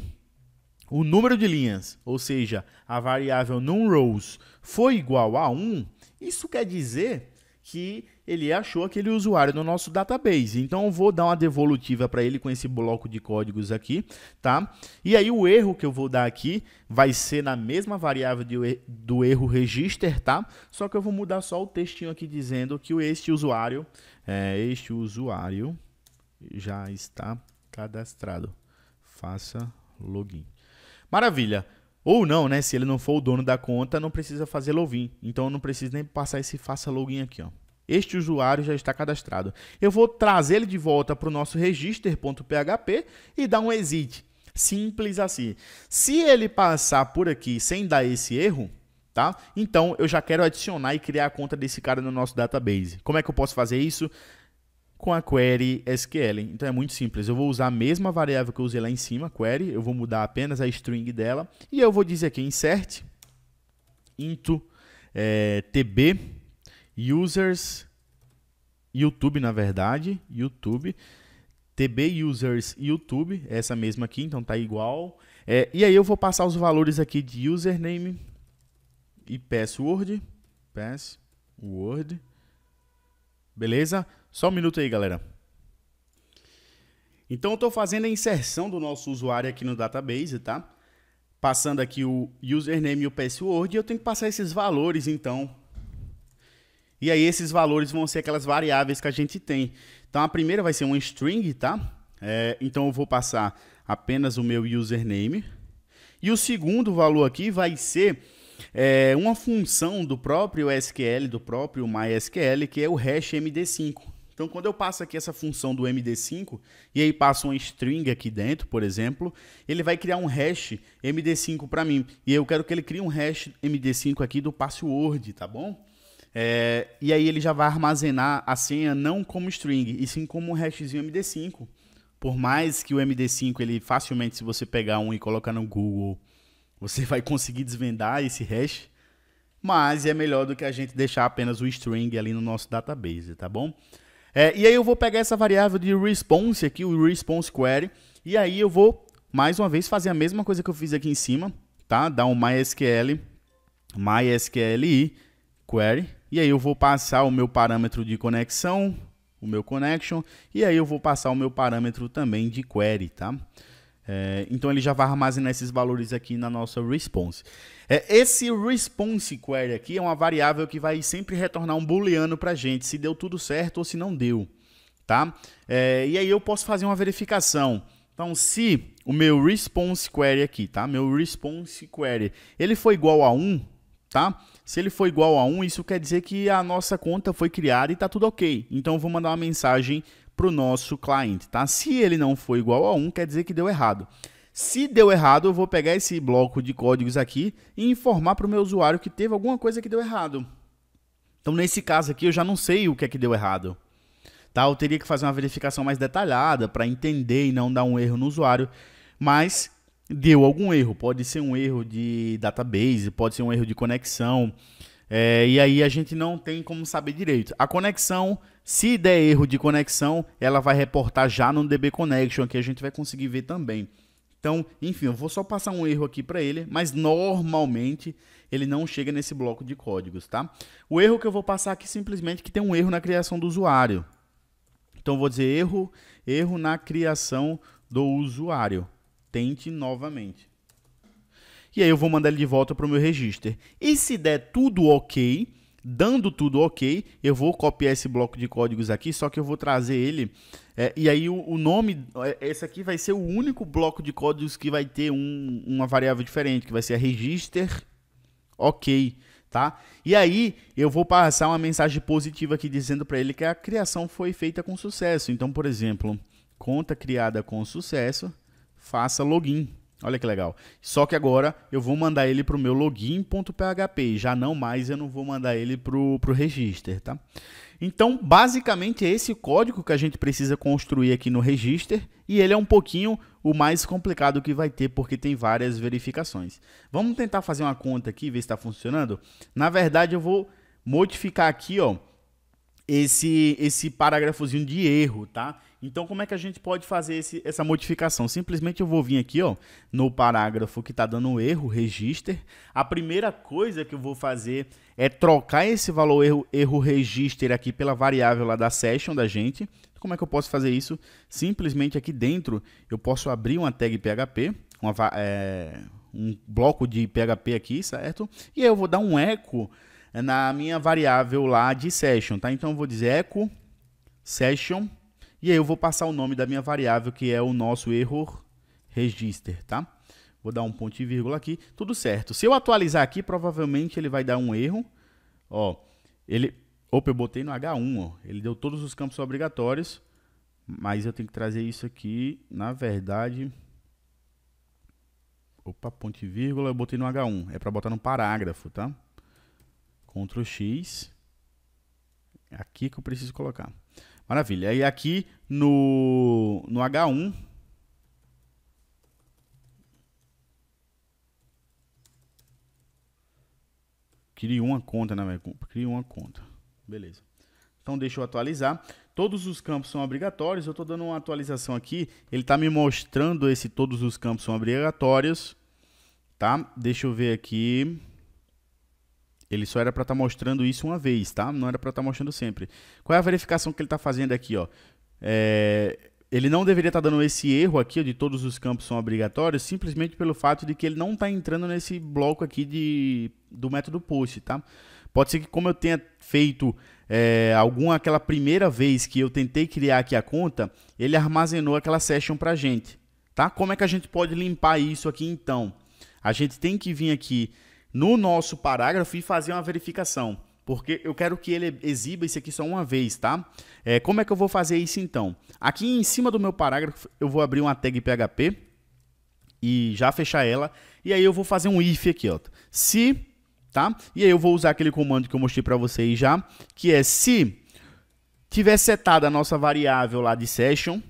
o número de linhas, ou seja, a variável numRows, foi igual a 1, isso quer dizer que ele achou aquele usuário no nosso database. Então, eu vou dar uma devolutiva para ele com esse bloco de códigos aqui, tá? E aí, o erro que eu vou dar aqui vai ser na mesma variável de, do erro register, tá? Só que eu vou mudar só o textinho aqui dizendo que este usuário, é, este usuário já está cadastrado. Faça login. Maravilha. Ou não, né? Se ele não for o dono da conta, não precisa fazer login. Então eu não preciso nem passar esse faça login aqui, ó. Este usuário já está cadastrado. Eu vou trazer ele de volta para o nosso register.php e dar um exit. Simples assim. Se ele passar por aqui sem dar esse erro, tá? Então eu já quero adicionar e criar a conta desse cara no nosso database. Como é que eu posso fazer isso? com a query SQL. Então é muito simples. Eu vou usar a mesma variável que eu usei lá em cima, query, eu vou mudar apenas a string dela e eu vou dizer aqui insert into é, eh, tb users YouTube, na verdade, YouTube tb users YouTube, é essa mesma aqui, então tá igual. É, e aí eu vou passar os valores aqui de username e password, password. Beleza? Só um minuto aí, galera. Então eu estou fazendo a inserção do nosso usuário aqui no database, tá? Passando aqui o username e o password, e eu tenho que passar esses valores, então. E aí esses valores vão ser aquelas variáveis que a gente tem. Então a primeira vai ser um string, tá? É, então eu vou passar apenas o meu username. E o segundo valor aqui vai ser é, uma função do próprio SQL, do próprio MySQL, que é o hash MD5. Então, quando eu passo aqui essa função do MD5 e aí passo uma string aqui dentro, por exemplo, ele vai criar um hash MD5 para mim. E eu quero que ele crie um hash MD5 aqui do password, tá bom? É, e aí ele já vai armazenar a senha não como string, e sim como um hashzinho MD5. Por mais que o MD5 ele facilmente, se você pegar um e colocar no Google, você vai conseguir desvendar esse hash mas é melhor do que a gente deixar apenas o string ali no nosso database, tá bom? É, e aí eu vou pegar essa variável de response aqui, o response query, e aí eu vou, mais uma vez, fazer a mesma coisa que eu fiz aqui em cima, tá? Dar um MySQL, MySQLi query, e aí eu vou passar o meu parâmetro de conexão, o meu connection, e aí eu vou passar o meu parâmetro também de query, tá? É, então ele já vai armazenar esses valores aqui na nossa response. É, esse response query aqui é uma variável que vai sempre retornar um booleano para a gente, se deu tudo certo ou se não deu. Tá? É, e aí eu posso fazer uma verificação. Então, se o meu response query aqui, tá? Meu response query, ele foi igual a 1, tá? Se ele for igual a 1, isso quer dizer que a nossa conta foi criada e está tudo ok. Então, eu vou mandar uma mensagem para o nosso cliente, tá? Se ele não for igual a 1, quer dizer que deu errado. Se deu errado, eu vou pegar esse bloco de códigos aqui e informar para o meu usuário que teve alguma coisa que deu errado. Então, nesse caso aqui, eu já não sei o que é que deu errado. Tá? Eu teria que fazer uma verificação mais detalhada para entender e não dar um erro no usuário. Mas deu algum erro. Pode ser um erro de database, pode ser um erro de conexão. É, e aí a gente não tem como saber direito. A conexão, se der erro de conexão, ela vai reportar já no DB Connection, que a gente vai conseguir ver também. Então, enfim, eu vou só passar um erro aqui para ele, mas normalmente ele não chega nesse bloco de códigos, tá? O erro que eu vou passar aqui simplesmente é que tem um erro na criação do usuário. Então, eu vou dizer erro, erro na criação do usuário. Tente novamente. E aí eu vou mandar ele de volta para o meu register. E se der tudo ok, dando tudo ok, eu vou copiar esse bloco de códigos aqui, só que eu vou trazer ele é, e aí o, o, nome, é, esse aqui vai ser o único bloco de códigos que vai ter um, uma variável diferente, que vai ser a register ok, tá? E aí eu vou passar uma mensagem positiva aqui dizendo para ele que a criação foi feita com sucesso. Então, por exemplo, conta criada com sucesso, faça login. Olha que legal. Só que agora eu vou mandar ele para o meu login.php. Já não mais eu não vou mandar ele para o register, tá? Então, basicamente, é esse código que a gente precisa construir aqui no register e ele é um pouquinho o mais complicado que vai ter porque tem várias verificações. Vamos tentar fazer uma conta aqui, ver se está funcionando. Na verdade, eu vou modificar aqui ó, esse, esse parágrafozinho de erro, tá? Então, como é que a gente pode fazer esse, essa modificação? Simplesmente eu vou vir aqui, ó, no parágrafo que está dando um erro, register. A primeira coisa que eu vou fazer é trocar esse valor erro, erro register aqui pela variável lá da session da gente. Como é que eu posso fazer isso? Simplesmente aqui dentro eu posso abrir uma tag PHP, uma, é, um bloco de PHP aqui, certo? E aí eu vou dar um eco na minha variável lá de session, tá? Então eu vou dizer eco session.php e aí eu vou passar o nome da minha variável, que é o nosso error register, tá? Vou dar um ponto e vírgula aqui, tudo certo. Se eu atualizar aqui, provavelmente ele vai dar um erro. Ó, ele... Opa, eu botei no H1, ó. Ele deu todos os campos obrigatórios, mas eu tenho que trazer isso aqui, na verdade... Opa, ponto e vírgula, eu botei no H1. É para botar no parágrafo, tá? Ctrl X. É aqui que eu preciso colocar. Maravilha. E aqui no, no H1. Crie uma conta na né, minha Crie uma conta. Beleza. Então deixa eu atualizar. Todos os campos são obrigatórios. Eu estou dando uma atualização aqui. Ele está me mostrando esse todos os campos são obrigatórios. Tá? Deixa eu ver aqui. Ele só era para estar tá mostrando isso uma vez, tá? Não era para estar tá mostrando sempre. Qual é a verificação que ele está fazendo aqui, ó? É, ele não deveria estar tá dando esse erro aqui, de todos os campos são obrigatórios, simplesmente pelo fato de que ele não está entrando nesse bloco aqui de, do método post, tá? Pode ser que como eu tenha feito é, alguma aquela primeira vez que eu tentei criar aqui a conta, ele armazenou aquela session para gente, tá? Como é que a gente pode limpar isso aqui então? A gente tem que vir aqui no nosso parágrafo e fazer uma verificação. Porque eu quero que ele exiba isso aqui só uma vez, tá? É, como é que eu vou fazer isso então? Aqui em cima do meu parágrafo, eu vou abrir uma tag PHP e já fechar ela. E aí eu vou fazer um if aqui, ó. Se, tá? E aí eu vou usar aquele comando que eu mostrei para vocês já, que é se tiver setada a nossa variável lá de session,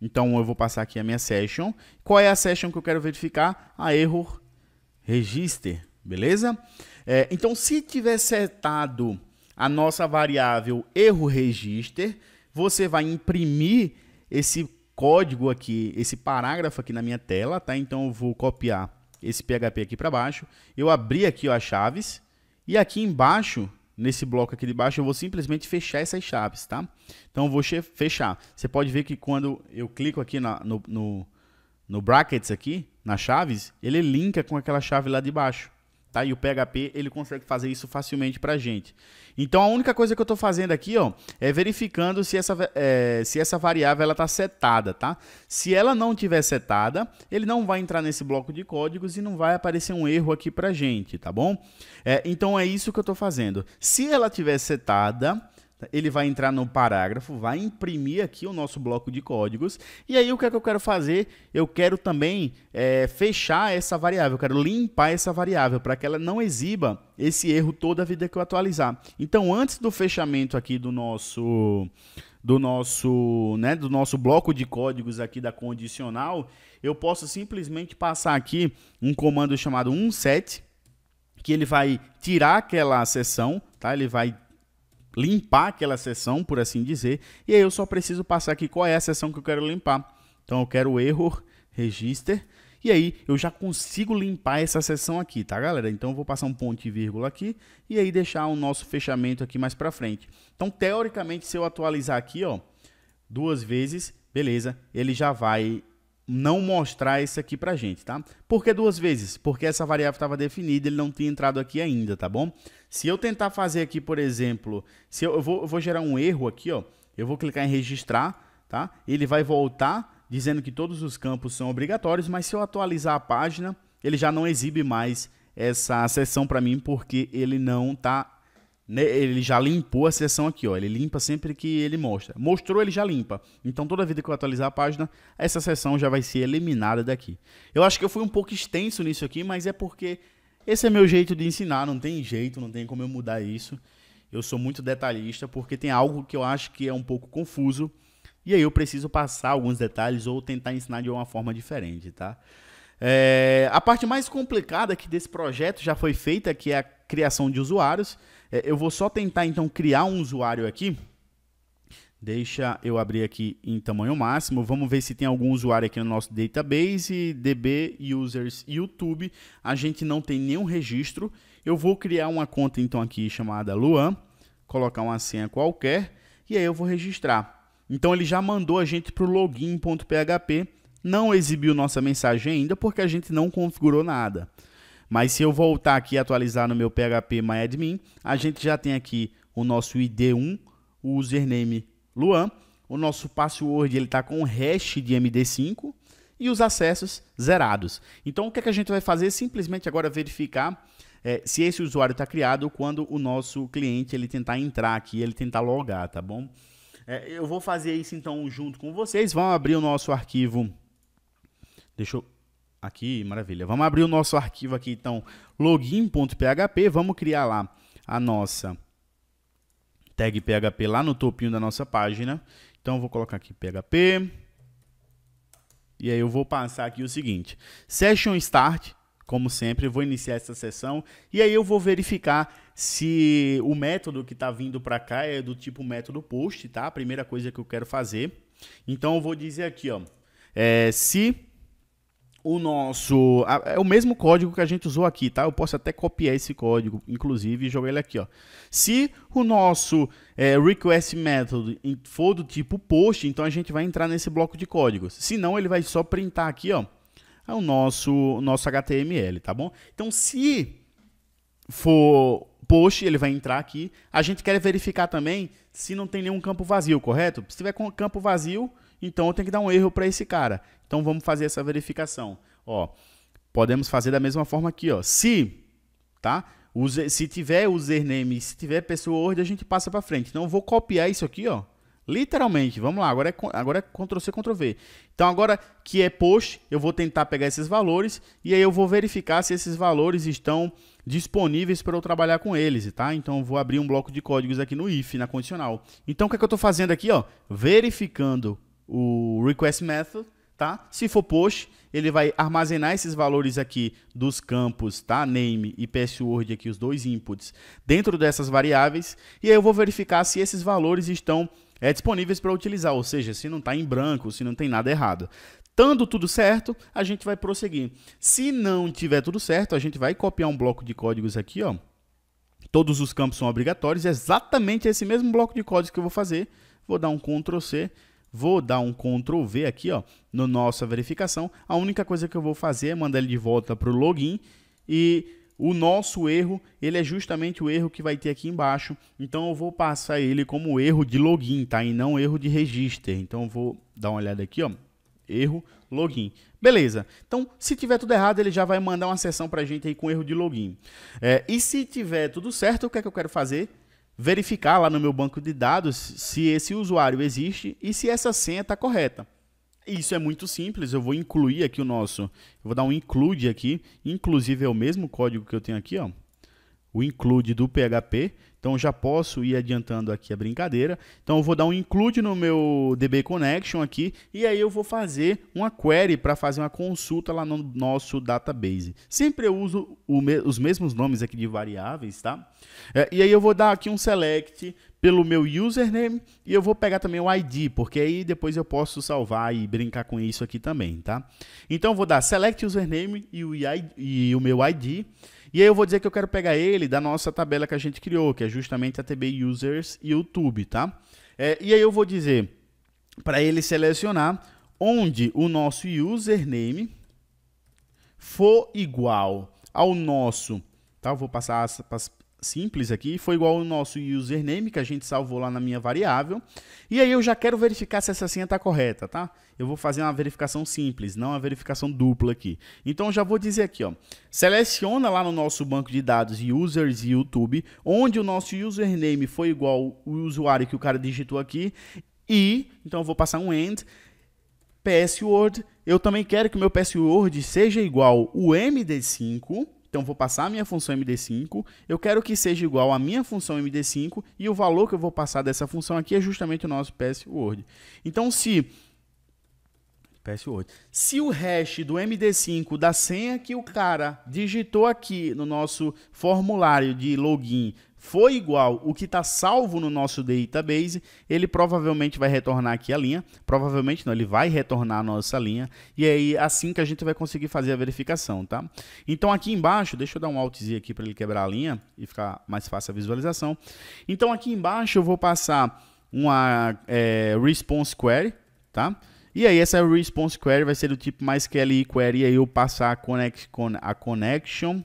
então eu vou passar aqui a minha session. Qual é a session que eu quero verificar? A ah, error register beleza? É, então, se tiver setado a nossa variável erro register, você vai imprimir esse código aqui, esse parágrafo aqui na minha tela, tá? Então, eu vou copiar esse PHP aqui para baixo, eu abri aqui ó, as chaves, e aqui embaixo, nesse bloco aqui de baixo, eu vou simplesmente fechar essas chaves, tá? Então, eu vou fechar. Você pode ver que quando eu clico aqui na, no, no, no brackets aqui, nas chaves, ele linka com aquela chave lá de baixo tá? E o PHP, ele consegue fazer isso facilmente pra gente. Então, a única coisa que eu estou fazendo aqui, ó, é verificando se essa, é, se essa variável, ela tá setada, tá? Se ela não tiver setada, ele não vai entrar nesse bloco de códigos e não vai aparecer um erro aqui pra gente, tá bom? É, então, é isso que eu estou fazendo. Se ela tiver setada, ele vai entrar no parágrafo, vai imprimir aqui o nosso bloco de códigos. E aí o que é que eu quero fazer? Eu quero também é, fechar essa variável, eu quero limpar essa variável para que ela não exiba esse erro toda a vida que eu atualizar. Então, antes do fechamento aqui do nosso do nosso, né, do nosso bloco de códigos aqui da condicional, eu posso simplesmente passar aqui um comando chamado unset, que ele vai tirar aquela seção, tá? Ele vai limpar aquela sessão, por assim dizer, e aí eu só preciso passar aqui qual é a sessão que eu quero limpar. Então eu quero erro register, e aí eu já consigo limpar essa sessão aqui, tá galera? Então eu vou passar um ponto e vírgula aqui, e aí deixar o nosso fechamento aqui mais para frente. Então teoricamente se eu atualizar aqui, ó, duas vezes, beleza, ele já vai não mostrar isso aqui pra gente, tá? Por que duas vezes? Porque essa variável estava definida, ele não tinha entrado aqui ainda, tá bom? Se eu tentar fazer aqui, por exemplo, se eu, eu, vou, eu vou, gerar um erro aqui, ó, eu vou clicar em registrar, tá? Ele vai voltar dizendo que todos os campos são obrigatórios, mas se eu atualizar a página, ele já não exibe mais essa sessão para mim porque ele não está né, ele já limpou a sessão aqui, ó. Ele limpa sempre que ele mostra. Mostrou, ele já limpa. Então, toda vida que eu atualizar a página, essa sessão já vai ser eliminada daqui. Eu acho que eu fui um pouco extenso nisso aqui, mas é porque esse é meu jeito de ensinar. Não tem jeito, não tem como eu mudar isso. Eu sou muito detalhista porque tem algo que eu acho que é um pouco confuso. E aí eu preciso passar alguns detalhes ou tentar ensinar de uma forma diferente, tá? É... a parte mais complicada aqui desse projeto já foi feita, que é a criação de usuários. É, eu vou só tentar então criar um usuário aqui. Deixa eu abrir aqui em tamanho máximo. Vamos ver se tem algum usuário aqui no nosso database. DB Users YouTube. A gente não tem nenhum registro. Eu vou criar uma conta então aqui chamada Luan. Colocar uma senha qualquer. E aí eu vou registrar. Então ele já mandou a gente para o login.php. Não exibiu nossa mensagem ainda porque a gente não configurou nada. Mas se eu voltar aqui e atualizar no meu PHP MyAdmin, a gente já tem aqui o nosso ID1, o username Luan, o nosso password ele está com hash de MD5 e os acessos zerados. Então o que, é que a gente vai fazer? Simplesmente agora verificar é, se esse usuário está criado quando o nosso cliente ele tentar entrar aqui, ele tentar logar, tá bom? É, eu vou fazer isso então junto com vocês. Vamos abrir o nosso arquivo. Deixa eu Aqui, maravilha. Vamos abrir o nosso arquivo aqui, então, login.php. Vamos criar lá a nossa tag PHP lá no topinho da nossa página. Então, vou colocar aqui PHP. E aí eu vou passar aqui o seguinte. Session Start, como sempre, vou iniciar essa sessão. E aí eu vou verificar se o método que está vindo para cá é do tipo método post, tá? A primeira coisa que eu quero fazer. Então, eu vou dizer aqui, ó. É, se o nosso. É o mesmo código que a gente usou aqui, tá? Eu posso até copiar esse código, inclusive, e jogar ele aqui, ó. Se o nosso é, request method for do tipo post, então a gente vai entrar nesse bloco de códigos. Se não, ele vai só printar aqui, ó, é o nosso, o nosso HTML, tá bom? Então, se for post, ele vai entrar aqui. A gente quer verificar também se não tem nenhum campo vazio, correto? Se tiver com campo vazio, então eu tenho que dar um erro para esse cara. Então vamos fazer essa verificação. Ó, podemos fazer da mesma forma aqui, ó. Se, tá? se tiver username, se tiver password, a gente passa para frente. Então eu vou copiar isso aqui, ó. Literalmente, vamos lá, agora é, agora é Ctrl C, Ctrl V. Então agora que é post, eu vou tentar pegar esses valores e aí eu vou verificar se esses valores estão disponíveis para eu trabalhar com eles, tá? Então eu vou abrir um bloco de códigos aqui no if, na condicional. Então o que, é que eu estou fazendo aqui, ó? Verificando o request method, tá? Se for post, ele vai armazenar esses valores aqui dos campos, tá? Name e password aqui, os dois inputs, dentro dessas variáveis. E aí eu vou verificar se esses valores estão é, disponíveis para utilizar, ou seja, se não está em branco, se não tem nada errado. Tando tudo certo, a gente vai prosseguir. Se não tiver tudo certo, a gente vai copiar um bloco de códigos aqui, ó. Todos os campos são obrigatórios, é exatamente esse mesmo bloco de códigos que eu vou fazer. Vou dar um Ctrl C Vou dar um Ctrl V aqui ó, no nossa verificação. A única coisa que eu vou fazer é mandar ele de volta para o login e o nosso erro, ele é justamente o erro que vai ter aqui embaixo. Então eu vou passar ele como erro de login, tá? E não erro de register. Então eu vou dar uma olhada aqui, ó. Erro login. Beleza. Então, se tiver tudo errado, ele já vai mandar uma sessão pra gente aí com erro de login. É, e se tiver tudo certo, o que é que eu quero fazer? verificar lá no meu banco de dados se esse usuário existe e se essa senha está correta. Isso é muito simples, eu vou incluir aqui o nosso, eu vou dar um include aqui, inclusive é o mesmo código que eu tenho aqui, ó o include do PHP. Então já posso ir adiantando aqui a brincadeira. Então eu vou dar um include no meu DB Connection aqui e aí eu vou fazer uma query para fazer uma consulta lá no nosso database. Sempre eu uso me os mesmos nomes aqui de variáveis, tá? É, e aí eu vou dar aqui um select pelo meu username e eu vou pegar também o ID, porque aí depois eu posso salvar e brincar com isso aqui também, tá? Então eu vou dar select username e o, e o meu ID. E aí eu vou dizer que eu quero pegar ele da nossa tabela que a gente criou, que é justamente a TB Users YouTube, tá? É, e aí eu vou dizer para ele selecionar onde o nosso username for igual ao nosso, tá? Eu vou passar, simples aqui, foi igual o nosso username que a gente salvou lá na minha variável. E aí eu já quero verificar se essa senha está correta, tá? Eu vou fazer uma verificação simples, não uma verificação dupla aqui. Então já vou dizer aqui, ó, seleciona lá no nosso banco de dados users e YouTube, onde o nosso username foi igual o usuário que o cara digitou aqui e, então eu vou passar um end password, eu também quero que o meu password seja igual o MD5 então vou passar a minha função MD5, eu quero que seja igual à minha função MD5 e o valor que eu vou passar dessa função aqui é justamente o nosso password. Então se password, se o hash do MD5 da senha que o cara digitou aqui no nosso formulário de login foi igual o que está salvo no nosso database, ele provavelmente vai retornar aqui a linha, provavelmente não, ele vai retornar a nossa linha, e aí assim que a gente vai conseguir fazer a verificação, tá? Então aqui embaixo, deixa eu dar um alt aqui para ele quebrar a linha e ficar mais fácil a visualização. Então aqui embaixo eu vou passar uma é, response query, tá? E aí essa response query vai ser do tipo mais query, e aí eu passar a, connect, a connection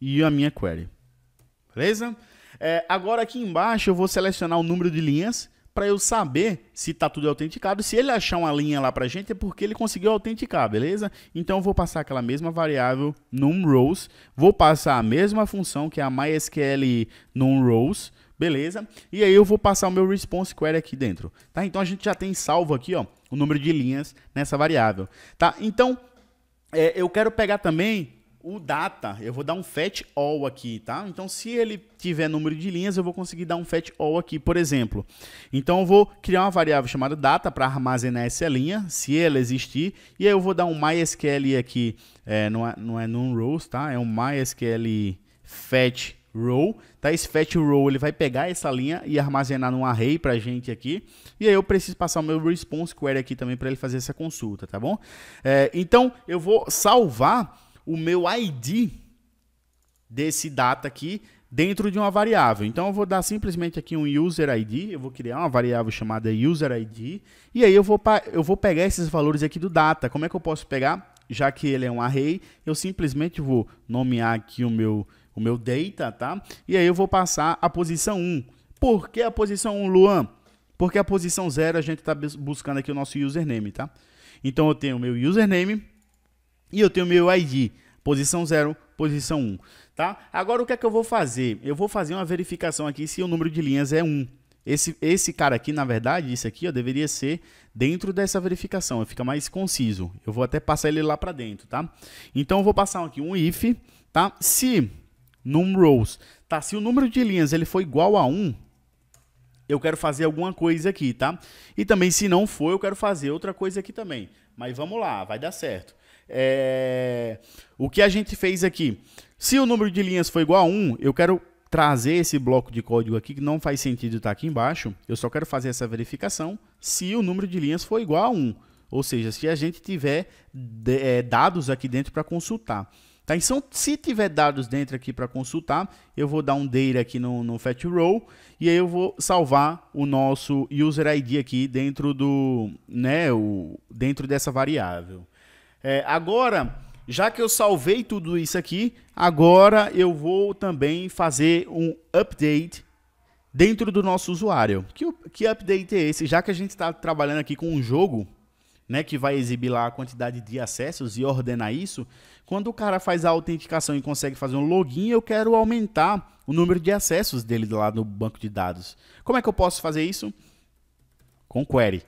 e a minha query, beleza? É, agora aqui embaixo eu vou selecionar o número de linhas para eu saber se está tudo autenticado. Se ele achar uma linha lá para gente, é porque ele conseguiu autenticar, beleza? Então eu vou passar aquela mesma variável numRows, vou passar a mesma função que é a MySQL numRows, beleza? E aí eu vou passar o meu response query aqui dentro, tá? Então a gente já tem salvo aqui, ó, o número de linhas nessa variável, tá? Então é, eu quero pegar também o data, eu vou dar um fat all aqui, tá? Então, se ele tiver número de linhas, eu vou conseguir dar um fat all aqui, por exemplo. Então, eu vou criar uma variável chamada data para armazenar essa linha, se ela existir. E aí, eu vou dar um MySQL aqui, é, não, é, não é num rows, tá? É um MySQL fat row, tá? Esse fetch row ele vai pegar essa linha e armazenar num array pra gente aqui. E aí eu preciso passar o meu response query aqui também para ele fazer essa consulta, tá bom? É, então eu vou salvar o meu ID desse data aqui dentro de uma variável. Então eu vou dar simplesmente aqui um user ID, eu vou criar uma variável chamada user ID e aí eu vou eu vou pegar esses valores aqui do data. Como é que eu posso pegar? Já que ele é um array, eu simplesmente vou nomear aqui o meu o meu data, tá? E aí eu vou passar a posição 1. Por que a posição 1, Luan? Porque a posição 0 a gente está buscando aqui o nosso username, tá? Então eu tenho o meu username, e eu tenho meu ID, posição 0, posição 1, um, tá? Agora o que é que eu vou fazer? Eu vou fazer uma verificação aqui se o número de linhas é 1. Um. Esse, esse cara aqui, na verdade, isso aqui ó, deveria ser dentro dessa verificação, fica mais conciso. Eu vou até passar ele lá para dentro, tá? Então eu vou passar aqui um if, tá? Se num rows, tá? Se o número de linhas ele for igual a 1, um, eu quero fazer alguma coisa aqui, tá? E também se não for, eu quero fazer outra coisa aqui também. Mas vamos lá, vai dar certo. É... O que a gente fez aqui? Se o número de linhas foi igual a 1, eu quero trazer esse bloco de código aqui, que não faz sentido estar tá aqui embaixo. Eu só quero fazer essa verificação se o número de linhas for igual a 1. Ou seja, se a gente tiver é, dados aqui dentro para consultar. Tá? Então, se tiver dados dentro aqui para consultar, eu vou dar um data aqui no, no fetch row e aí eu vou salvar o nosso user ID aqui dentro do, né, o, dentro dessa variável. É, agora, já que eu salvei tudo isso aqui, agora eu vou também fazer um update dentro do nosso usuário. Que, que update é esse? Já que a gente está trabalhando aqui com um jogo, né, que vai exibir lá a quantidade de acessos e ordenar isso, quando o cara faz a autenticação e consegue fazer um login, eu quero aumentar o número de acessos dele lá no banco de dados. Como é que eu posso fazer isso? Com query.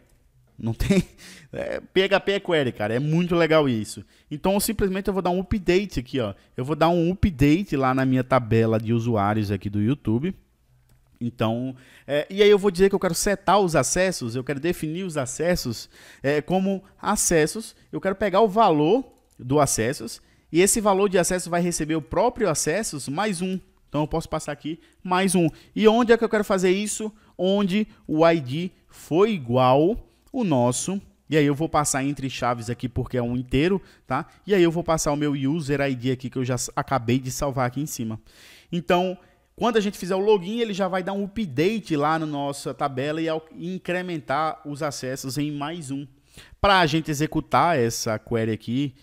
Não tem. É, PHP é query, cara. É muito legal isso. Então, eu simplesmente eu vou dar um update aqui, ó. Eu vou dar um update lá na minha tabela de usuários aqui do YouTube. Então, é, e aí eu vou dizer que eu quero setar os acessos, eu quero definir os acessos é, como acessos. Eu quero pegar o valor do acessos e esse valor de acesso vai receber o próprio acessos mais um. Então, eu posso passar aqui mais um. E onde é que eu quero fazer isso? Onde o ID foi igual o nosso. E aí eu vou passar entre chaves aqui porque é um inteiro, tá? E aí eu vou passar o meu user ID aqui que eu já acabei de salvar aqui em cima. Então, quando a gente fizer o login, ele já vai dar um update lá na nossa tabela e incrementar os acessos em mais um. Para a gente executar essa query aqui,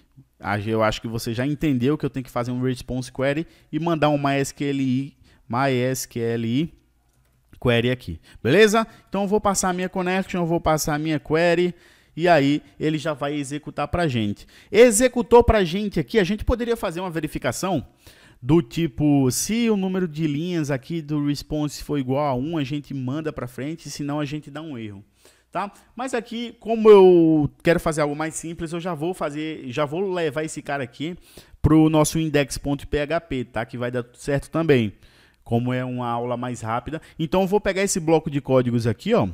eu acho que você já entendeu que eu tenho que fazer um response query e mandar um MySQLi, MySQLi query aqui, beleza? Então eu vou passar a minha connection, eu vou passar a minha query e aí ele já vai executar para gente. Executou para gente aqui, a gente poderia fazer uma verificação do tipo, se o número de linhas aqui do response for igual a 1, a gente manda para frente, senão a gente dá um erro. Tá? Mas aqui, como eu quero fazer algo mais simples, eu já vou fazer, já vou levar esse cara aqui para o nosso index.php, tá? que vai dar certo também como é uma aula mais rápida. Então eu vou pegar esse bloco de códigos aqui, ó.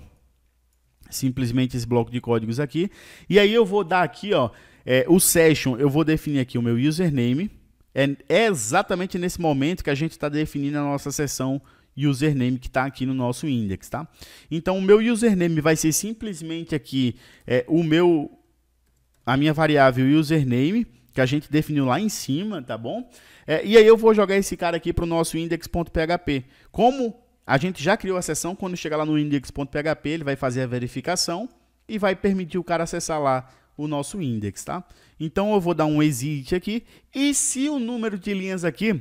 Simplesmente esse bloco de códigos aqui. E aí eu vou dar aqui, ó, é, o session, eu vou definir aqui o meu username. É, é exatamente nesse momento que a gente está definindo a nossa sessão username que está aqui no nosso index, tá? Então, o meu username vai ser simplesmente aqui é, o meu, a minha variável username, que a gente definiu lá em cima, tá bom? É, e aí eu vou jogar esse cara aqui para o nosso index.php. Como a gente já criou a sessão, quando chegar lá no index.php, ele vai fazer a verificação e vai permitir o cara acessar lá o nosso index, tá? Então eu vou dar um exit aqui e se o número de linhas aqui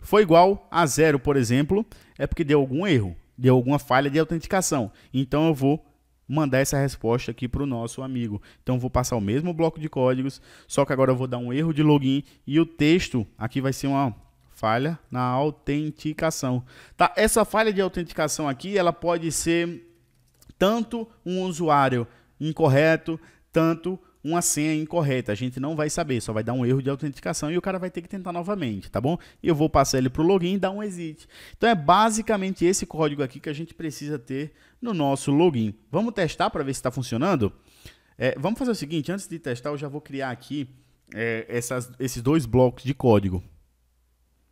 foi igual a zero, por exemplo, é porque deu algum erro, deu alguma falha de autenticação. Então eu vou mandar essa resposta aqui para o nosso amigo. Então vou passar o mesmo bloco de códigos, só que agora eu vou dar um erro de login e o texto aqui vai ser uma falha na autenticação. Tá? Essa falha de autenticação aqui, ela pode ser tanto um usuário incorreto, tanto uma senha incorreta. A gente não vai saber, só vai dar um erro de autenticação e o cara vai ter que tentar novamente, tá bom? E eu vou passar ele para o login e dar um exit. Então é basicamente esse código aqui que a gente precisa ter no nosso login. Vamos testar para ver se está funcionando? É, vamos fazer o seguinte, antes de testar, eu já vou criar aqui é, essas, esses dois blocos de código.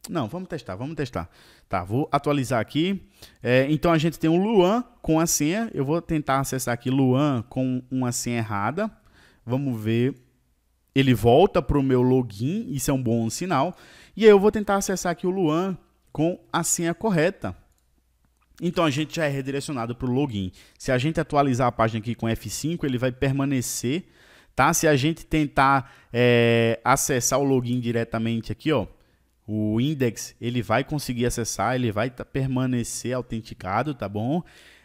Não, vamos testar, vamos testar. Tá, vou atualizar aqui. É, então a gente tem o um Luan com a senha. Eu vou tentar acessar aqui Luan com uma senha errada. Vamos ver. Ele volta para o meu login, isso é um bom sinal. E aí eu vou tentar acessar aqui o Luan com a senha correta. Então a gente já é redirecionado para o login. Se a gente atualizar a página aqui com F5, ele vai permanecer, tá? Se a gente tentar é, acessar o login diretamente aqui, ó, o index, ele vai conseguir acessar, ele vai tá, permanecer autenticado, tá bom?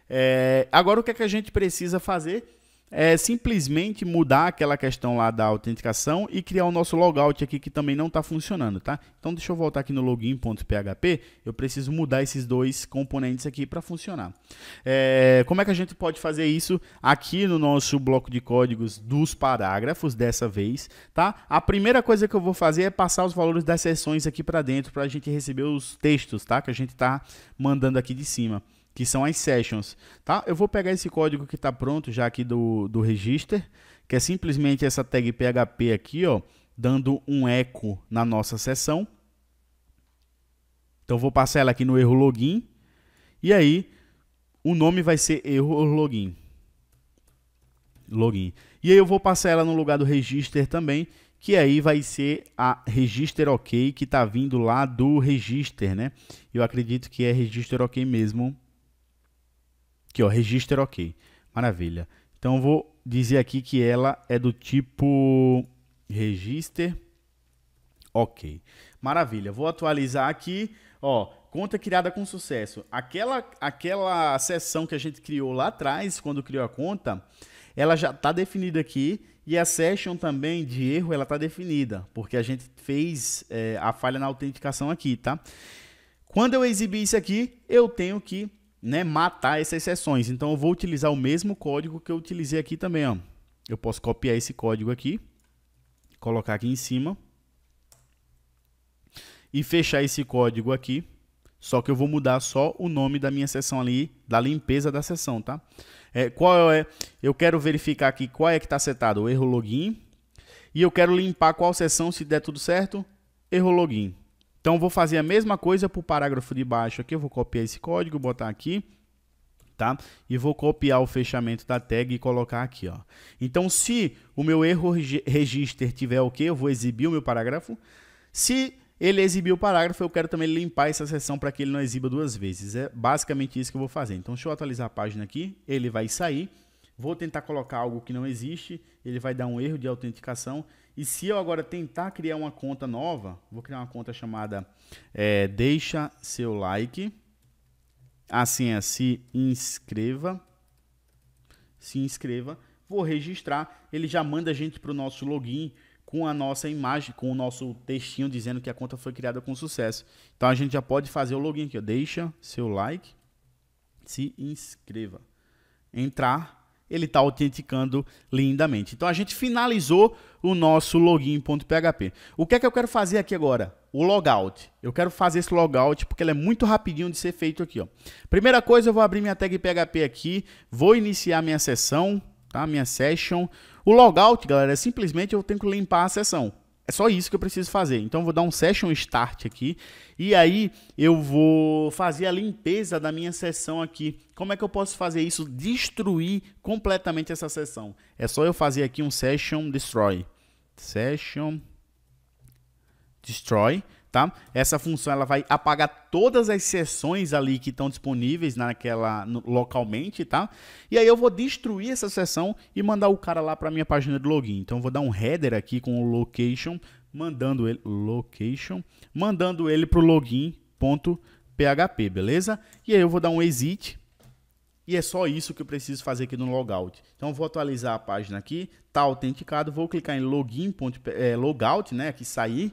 É, agora o que, é que a gente precisa fazer? é simplesmente mudar aquela questão lá da autenticação e criar o nosso logout aqui que também não está funcionando, tá? Então deixa eu voltar aqui no login.php, eu preciso mudar esses dois componentes aqui para funcionar. É, como é que a gente pode fazer isso aqui no nosso bloco de códigos dos parágrafos dessa vez, tá? A primeira coisa que eu vou fazer é passar os valores das seções aqui para dentro para a gente receber os textos, tá? Que a gente está mandando aqui de cima que são as sessions, tá? Eu vou pegar esse código que está pronto já aqui do, do register, que é simplesmente essa tag PHP aqui, ó, dando um eco na nossa sessão. Então, vou passar ela aqui no erro login, e aí o nome vai ser erro login. Login. E aí eu vou passar ela no lugar do register também, que aí vai ser a Register OK, que está vindo lá do Register, né? Eu acredito que é Register OK mesmo, Aqui, ó, registro ok. Maravilha. Então, vou dizer aqui que ela é do tipo register ok. Maravilha. Vou atualizar aqui, ó, conta criada com sucesso. Aquela, aquela sessão que a gente criou lá atrás, quando criou a conta, ela já está definida aqui e a session também de erro ela está definida, porque a gente fez é, a falha na autenticação aqui, tá? Quando eu exibir isso aqui, eu tenho que né, matar essas exceções. Então eu vou utilizar o mesmo código que eu utilizei aqui também. Ó. Eu posso copiar esse código aqui, colocar aqui em cima e fechar esse código aqui. Só que eu vou mudar só o nome da minha sessão ali, da limpeza da sessão, tá? É, qual é? é eu quero verificar aqui qual é que está setado o erro login. E eu quero limpar qual sessão, se der tudo certo, erro login. Então vou fazer a mesma coisa para o parágrafo de baixo aqui, eu vou copiar esse código, botar aqui, tá? E vou copiar o fechamento da tag e colocar aqui, ó. Então se o meu erro register tiver o Eu vou exibir o meu parágrafo. Se ele exibir o parágrafo, eu quero também limpar essa seção para que ele não exiba duas vezes. É basicamente isso que eu vou fazer. Então, deixa eu atualizar a página aqui, ele vai sair. Vou tentar colocar algo que não existe, ele vai dar um erro de autenticação e se eu agora tentar criar uma conta nova, vou criar uma conta chamada é, Deixa Seu Like. Assim é, se inscreva. Se inscreva. Vou registrar. Ele já manda a gente para o nosso login com a nossa imagem, com o nosso textinho dizendo que a conta foi criada com sucesso. Então a gente já pode fazer o login aqui. Ó. Deixa seu like. Se inscreva. Entrar ele está autenticando lindamente. Então a gente finalizou o nosso login.php. O que é que eu quero fazer aqui agora? O logout. Eu quero fazer esse logout porque ele é muito rapidinho de ser feito aqui. Ó. Primeira coisa, eu vou abrir minha tag PHP aqui, vou iniciar minha sessão, tá? minha session. O logout, galera, é simplesmente eu tenho que limpar a sessão. É só isso que eu preciso fazer. Então, eu vou dar um session start aqui. E aí, eu vou fazer a limpeza da minha sessão aqui. Como é que eu posso fazer isso? Destruir completamente essa sessão. É só eu fazer aqui um session destroy. Session destroy tá? Essa função ela vai apagar todas as sessões ali que estão disponíveis naquela no, localmente, tá? E aí eu vou destruir essa sessão e mandar o cara lá para minha página de login. Então eu vou dar um header aqui com o location, mandando ele location, mandando ele pro login.php, beleza? E aí eu vou dar um exit e é só isso que eu preciso fazer aqui no logout. Então vou atualizar a página aqui, tá autenticado, vou clicar em login.logout É, logout, né, aqui sair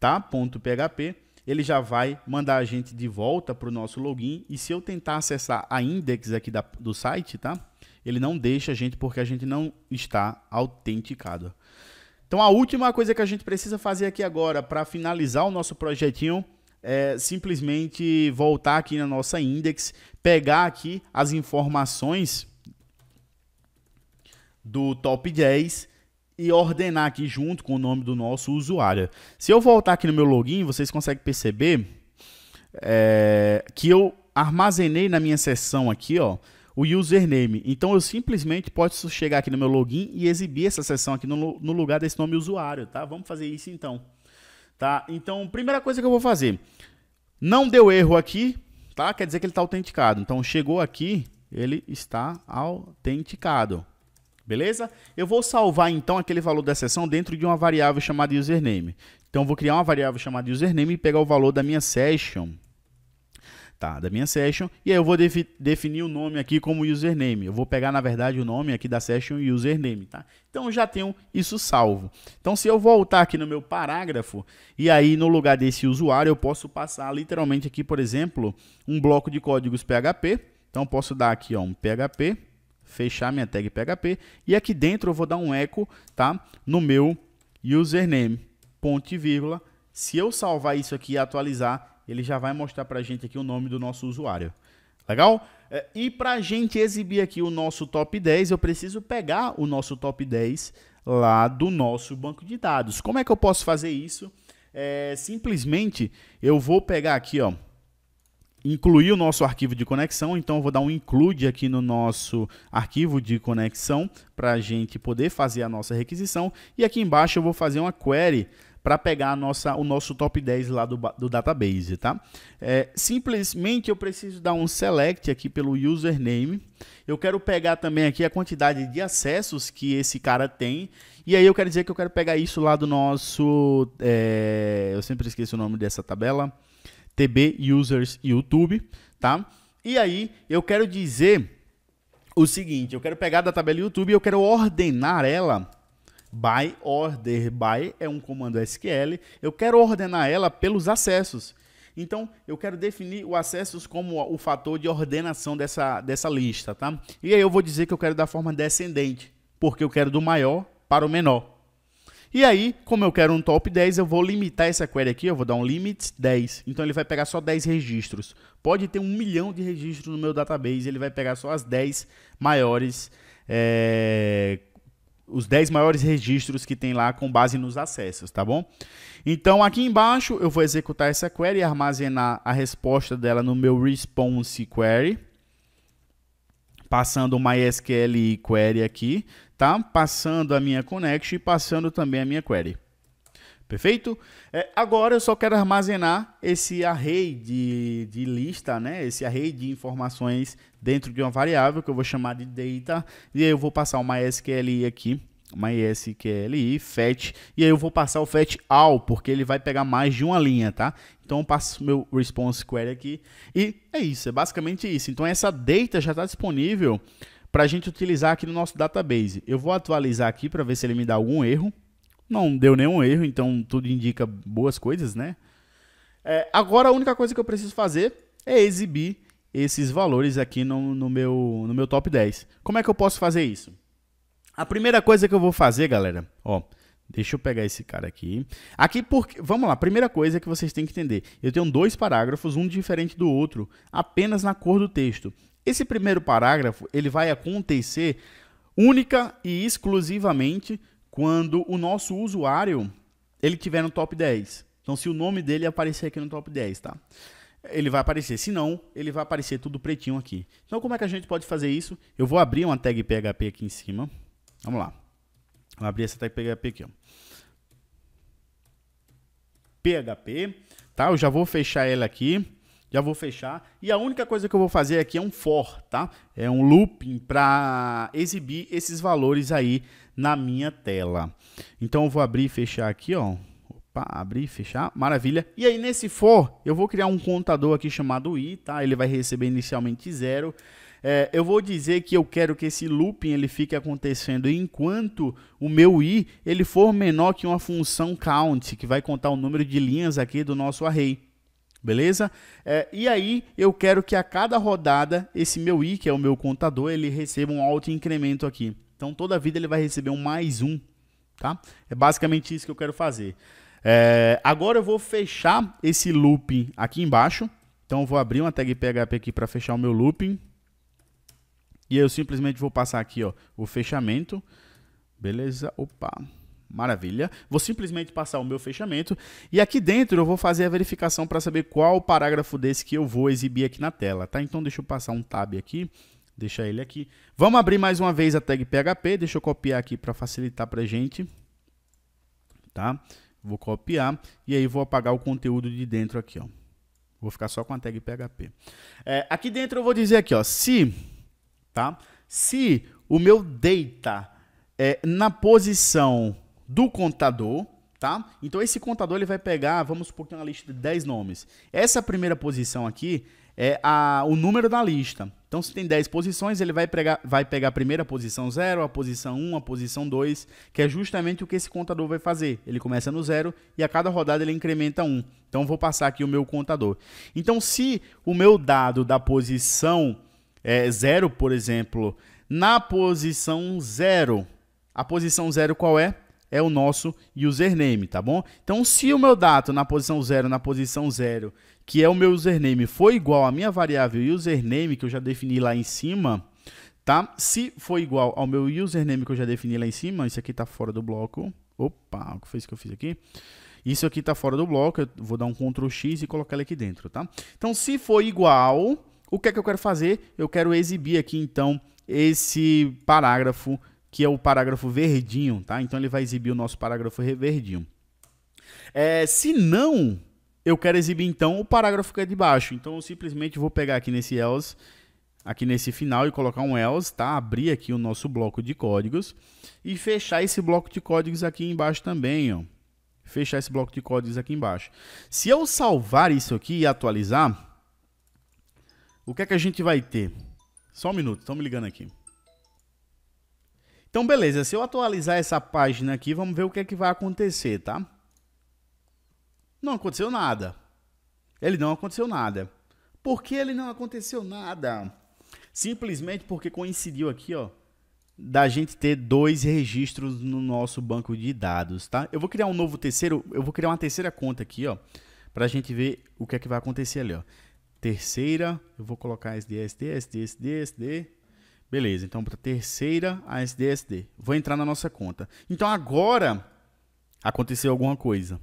tá.php, ele já vai mandar a gente de volta para o nosso login. E se eu tentar acessar a index aqui da, do site, tá? Ele não deixa a gente porque a gente não está autenticado. Então a última coisa que a gente precisa fazer aqui agora para finalizar o nosso projetinho é simplesmente voltar aqui na nossa index, pegar aqui as informações do top 10 e ordenar aqui junto com o nome do nosso usuário. Se eu voltar aqui no meu login, vocês conseguem perceber é, que eu armazenei na minha sessão aqui, ó, o username. Então eu simplesmente posso chegar aqui no meu login e exibir essa sessão aqui no, no lugar desse nome usuário, tá? Vamos fazer isso então. Tá? Então, primeira coisa que eu vou fazer, não deu erro aqui, tá? Quer dizer que ele está autenticado. Então chegou aqui, ele está autenticado. Beleza? Eu vou salvar então aquele valor da sessão dentro de uma variável chamada username. Então eu vou criar uma variável chamada username e pegar o valor da minha session. Tá, da minha session. E aí eu vou defi definir o nome aqui como username. Eu vou pegar, na verdade, o nome aqui da session username, tá? Então eu já tenho isso salvo. Então se eu voltar aqui no meu parágrafo e aí no lugar desse usuário eu posso passar literalmente aqui, por exemplo, um bloco de códigos PHP. Então eu posso dar aqui ó, um PHP fechar minha tag PHP e aqui dentro eu vou dar um eco, tá? No meu username, ponto e vírgula. Se eu salvar isso aqui e atualizar, ele já vai mostrar pra gente aqui o nome do nosso usuário. Legal? É, e pra gente exibir aqui o nosso top 10, eu preciso pegar o nosso top 10 lá do nosso banco de dados. Como é que eu posso fazer isso? É, simplesmente eu vou pegar aqui, ó, incluir o nosso arquivo de conexão, então eu vou dar um include aqui no nosso arquivo de conexão para a gente poder fazer a nossa requisição e aqui embaixo eu vou fazer uma query para pegar nossa, o nosso top 10 lá do, do database, tá? É, simplesmente eu preciso dar um select aqui pelo username. Eu quero pegar também aqui a quantidade de acessos que esse cara tem. E aí eu quero dizer que eu quero pegar isso lá do nosso... É, eu sempre esqueço o nome dessa tabela TB Users YouTube, tá? E aí eu quero dizer o seguinte, eu quero pegar da tabela YouTube e eu quero ordenar ela by order. By é um comando SQL. Eu quero ordenar ela pelos acessos. Então, eu quero definir o acessos como o fator de ordenação dessa, dessa lista, tá? E aí eu vou dizer que eu quero da forma descendente, porque eu quero do maior para o menor. E aí, como eu quero um top 10, eu vou limitar essa query aqui, eu vou dar um limit 10. Então ele vai pegar só 10 registros. Pode ter um milhão de registros no meu database, ele vai pegar só as 10 maiores, é, os 10 maiores registros que tem lá com base nos acessos, tá bom? Então aqui embaixo eu vou executar essa query e armazenar a resposta dela no meu response query passando o MySQL query aqui, tá? Passando a minha connect e passando também a minha query. Perfeito? É, agora eu só quero armazenar esse array de, de lista, né? esse array de informações dentro de uma variável que eu vou chamar de data. E aí eu vou passar uma SQL aqui MySQL e FET, e aí eu vou passar o FET all, porque ele vai pegar mais de uma linha, tá? Então eu passo meu response query aqui e é isso, é basicamente isso. Então essa data já está disponível para a gente utilizar aqui no nosso database. Eu vou atualizar aqui para ver se ele me dá algum erro. Não deu nenhum erro, então tudo indica boas coisas, né? É, agora a única coisa que eu preciso fazer é exibir esses valores aqui no, no, meu, no meu top 10. Como é que eu posso fazer isso? A primeira coisa que eu vou fazer, galera, ó, deixa eu pegar esse cara aqui. Aqui porque, vamos lá, primeira coisa que vocês têm que entender. Eu tenho dois parágrafos, um diferente do outro, apenas na cor do texto. Esse primeiro parágrafo, ele vai acontecer única e exclusivamente quando o nosso usuário ele tiver no top 10. Então, se o nome dele aparecer aqui no top 10, tá? Ele vai aparecer. Se não, ele vai aparecer tudo pretinho aqui. Então, como é que a gente pode fazer isso? Eu vou abrir uma tag PHP aqui em cima. Vamos lá. Vou abrir essa tag PHP aqui, ó. PHP, tá? Eu já vou fechar ela aqui. Já vou fechar. E a única coisa que eu vou fazer aqui é um for, tá? É um looping para exibir esses valores aí na minha tela. Então eu vou abrir e fechar aqui, ó. Opa, abrir e fechar. Maravilha. E aí nesse for, eu vou criar um contador aqui chamado i, tá? Ele vai receber inicialmente zero. 0 é, eu vou dizer que eu quero que esse looping ele fique acontecendo enquanto o meu i ele for menor que uma função count, que vai contar o número de linhas aqui do nosso array. Beleza? É, e aí eu quero que a cada rodada esse meu i, que é o meu contador, ele receba um alto incremento aqui. Então toda vida ele vai receber um mais um, tá? É basicamente isso que eu quero fazer. É, agora eu vou fechar esse looping aqui embaixo. Então eu vou abrir uma tag PHP aqui para fechar o meu looping. E eu simplesmente vou passar aqui, ó, o fechamento. Beleza? Opa. Maravilha. Vou simplesmente passar o meu fechamento e aqui dentro eu vou fazer a verificação para saber qual parágrafo desse que eu vou exibir aqui na tela, tá? Então deixa eu passar um tab aqui, deixar ele aqui. Vamos abrir mais uma vez a tag PHP, deixa eu copiar aqui para facilitar a gente. Tá? Vou copiar e aí vou apagar o conteúdo de dentro aqui, ó. Vou ficar só com a tag PHP. É, aqui dentro eu vou dizer aqui, ó, se tá? Se o meu data é na posição do contador, tá? Então esse contador ele vai pegar, vamos supor que tem uma lista de 10 nomes. Essa primeira posição aqui é a, o número da lista. Então se tem 10 posições, ele vai pegar, vai pegar a primeira posição 0, a posição 1, um, a posição 2, que é justamente o que esse contador vai fazer. Ele começa no 0 e a cada rodada ele incrementa 1. Um. Então vou passar aqui o meu contador. Então se o meu dado da posição é, zero, por exemplo, na posição zero. A posição zero qual é? É o nosso username, tá bom? Então, se o meu dado na posição zero, na posição zero, que é o meu username, for igual à minha variável username, que eu já defini lá em cima, tá? Se for igual ao meu username que eu já defini lá em cima, isso aqui tá fora do bloco. Opa, o que foi isso que eu fiz aqui? Isso aqui está fora do bloco, eu vou dar um Ctrl X e colocar ele aqui dentro, tá? Então, se for igual o que é que eu quero fazer? Eu quero exibir aqui então esse parágrafo que é o parágrafo verdinho, tá? Então ele vai exibir o nosso parágrafo verdinho. É, se não, eu quero exibir então o parágrafo que é de baixo. Então eu simplesmente vou pegar aqui nesse else, aqui nesse final e colocar um else, tá? Abrir aqui o nosso bloco de códigos e fechar esse bloco de códigos aqui embaixo também, ó. Fechar esse bloco de códigos aqui embaixo. Se eu salvar isso aqui e atualizar, o que é que a gente vai ter? Só um minuto, estão me ligando aqui. Então, beleza, se eu atualizar essa página aqui, vamos ver o que é que vai acontecer, tá? Não aconteceu nada. Ele não aconteceu nada. Por que ele não aconteceu nada? Simplesmente porque coincidiu aqui, ó, da gente ter dois registros no nosso banco de dados, tá? Eu vou criar um novo terceiro, eu vou criar uma terceira conta aqui, ó, pra gente ver o que é que vai acontecer ali, ó terceira, eu vou colocar SD, SD, SD, SD, SD. Beleza, então para terceira, a SD. Vou entrar na nossa conta. Então agora aconteceu alguma coisa.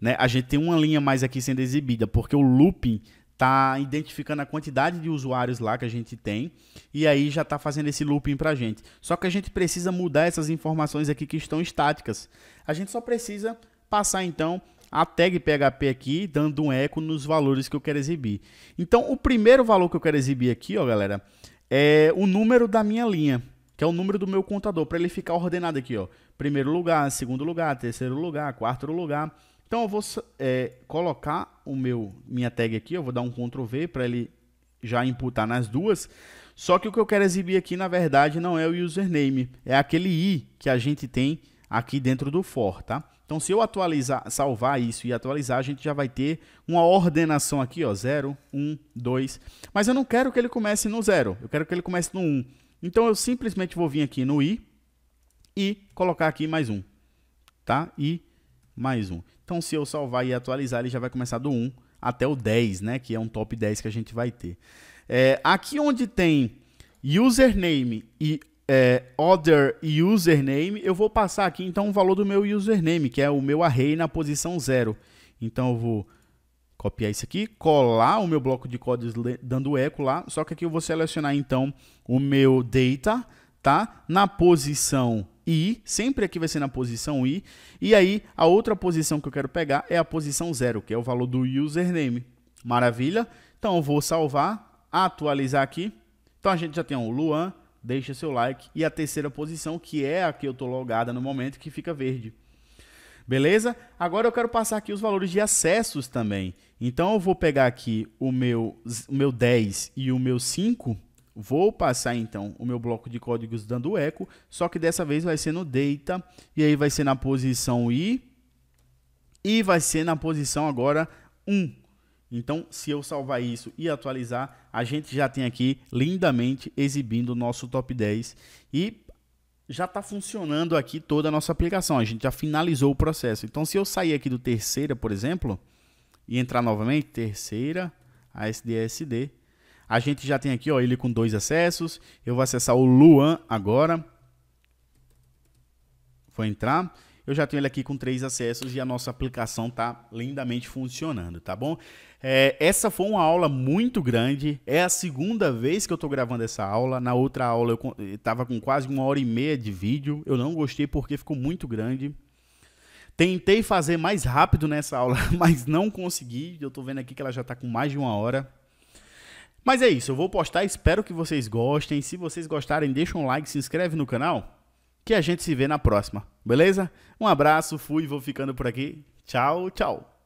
Né? A gente tem uma linha mais aqui sendo exibida, porque o looping tá identificando a quantidade de usuários lá que a gente tem e aí já tá fazendo esse looping para a gente. Só que a gente precisa mudar essas informações aqui que estão estáticas. A gente só precisa passar então a tag PHP aqui, dando um eco nos valores que eu quero exibir. Então, o primeiro valor que eu quero exibir aqui, ó, galera, é o número da minha linha, que é o número do meu contador, para ele ficar ordenado aqui, ó. Primeiro lugar, segundo lugar, terceiro lugar, quarto lugar. Então, eu vou é, colocar o meu minha tag aqui, eu vou dar um Ctrl V para ele já imputar nas duas. Só que o que eu quero exibir aqui, na verdade, não é o username, é aquele i que a gente tem aqui dentro do for, tá? Então, se eu atualizar, salvar isso e atualizar, a gente já vai ter uma ordenação aqui, ó, 0, 1, 2. Mas eu não quero que ele comece no 0, eu quero que ele comece no 1. Um. Então, eu simplesmente vou vir aqui no i e colocar aqui mais um, tá? i mais um. Então, se eu salvar e atualizar, ele já vai começar do 1 um até o 10, né? Que é um top 10 que a gente vai ter. É, aqui onde tem username e é, other username, eu vou passar aqui então o valor do meu username, que é o meu array na posição 0. Então eu vou copiar isso aqui, colar o meu bloco de códigos dando eco lá, só que aqui eu vou selecionar então o meu data, tá? Na posição i, sempre aqui vai ser na posição i, e aí a outra posição que eu quero pegar é a posição 0, que é o valor do username. Maravilha? Então eu vou salvar, atualizar aqui. Então a gente já tem o um Luan, deixa seu like. E a terceira posição, que é a que eu tô logada no momento, que fica verde. Beleza? Agora eu quero passar aqui os valores de acessos também. Então eu vou pegar aqui o meu, o meu 10 e o meu 5. Vou passar então o meu bloco de códigos dando eco, só que dessa vez vai ser no data e aí vai ser na posição i e vai ser na posição agora 1. Então, se eu salvar isso e atualizar, a gente já tem aqui lindamente exibindo o nosso top 10 e já está funcionando aqui toda a nossa aplicação. A gente já finalizou o processo. Então, se eu sair aqui do terceira, por exemplo, e entrar novamente, terceira, ASDSD, a gente já tem aqui ó, ele com dois acessos. Eu vou acessar o Luan agora. Vou entrar. Eu já tenho ele aqui com três acessos e a nossa aplicação está lindamente funcionando, tá bom? É, essa foi uma aula muito grande. É a segunda vez que eu estou gravando essa aula. Na outra aula eu estava eh, com quase uma hora e meia de vídeo. Eu não gostei porque ficou muito grande. Tentei fazer mais rápido nessa aula, mas não consegui. Eu estou vendo aqui que ela já está com mais de uma hora. Mas é isso, eu vou postar, espero que vocês gostem. Se vocês gostarem, deixa um like, se inscreve no canal que a gente se vê na próxima, beleza? Um abraço, fui, vou ficando por aqui. Tchau, tchau.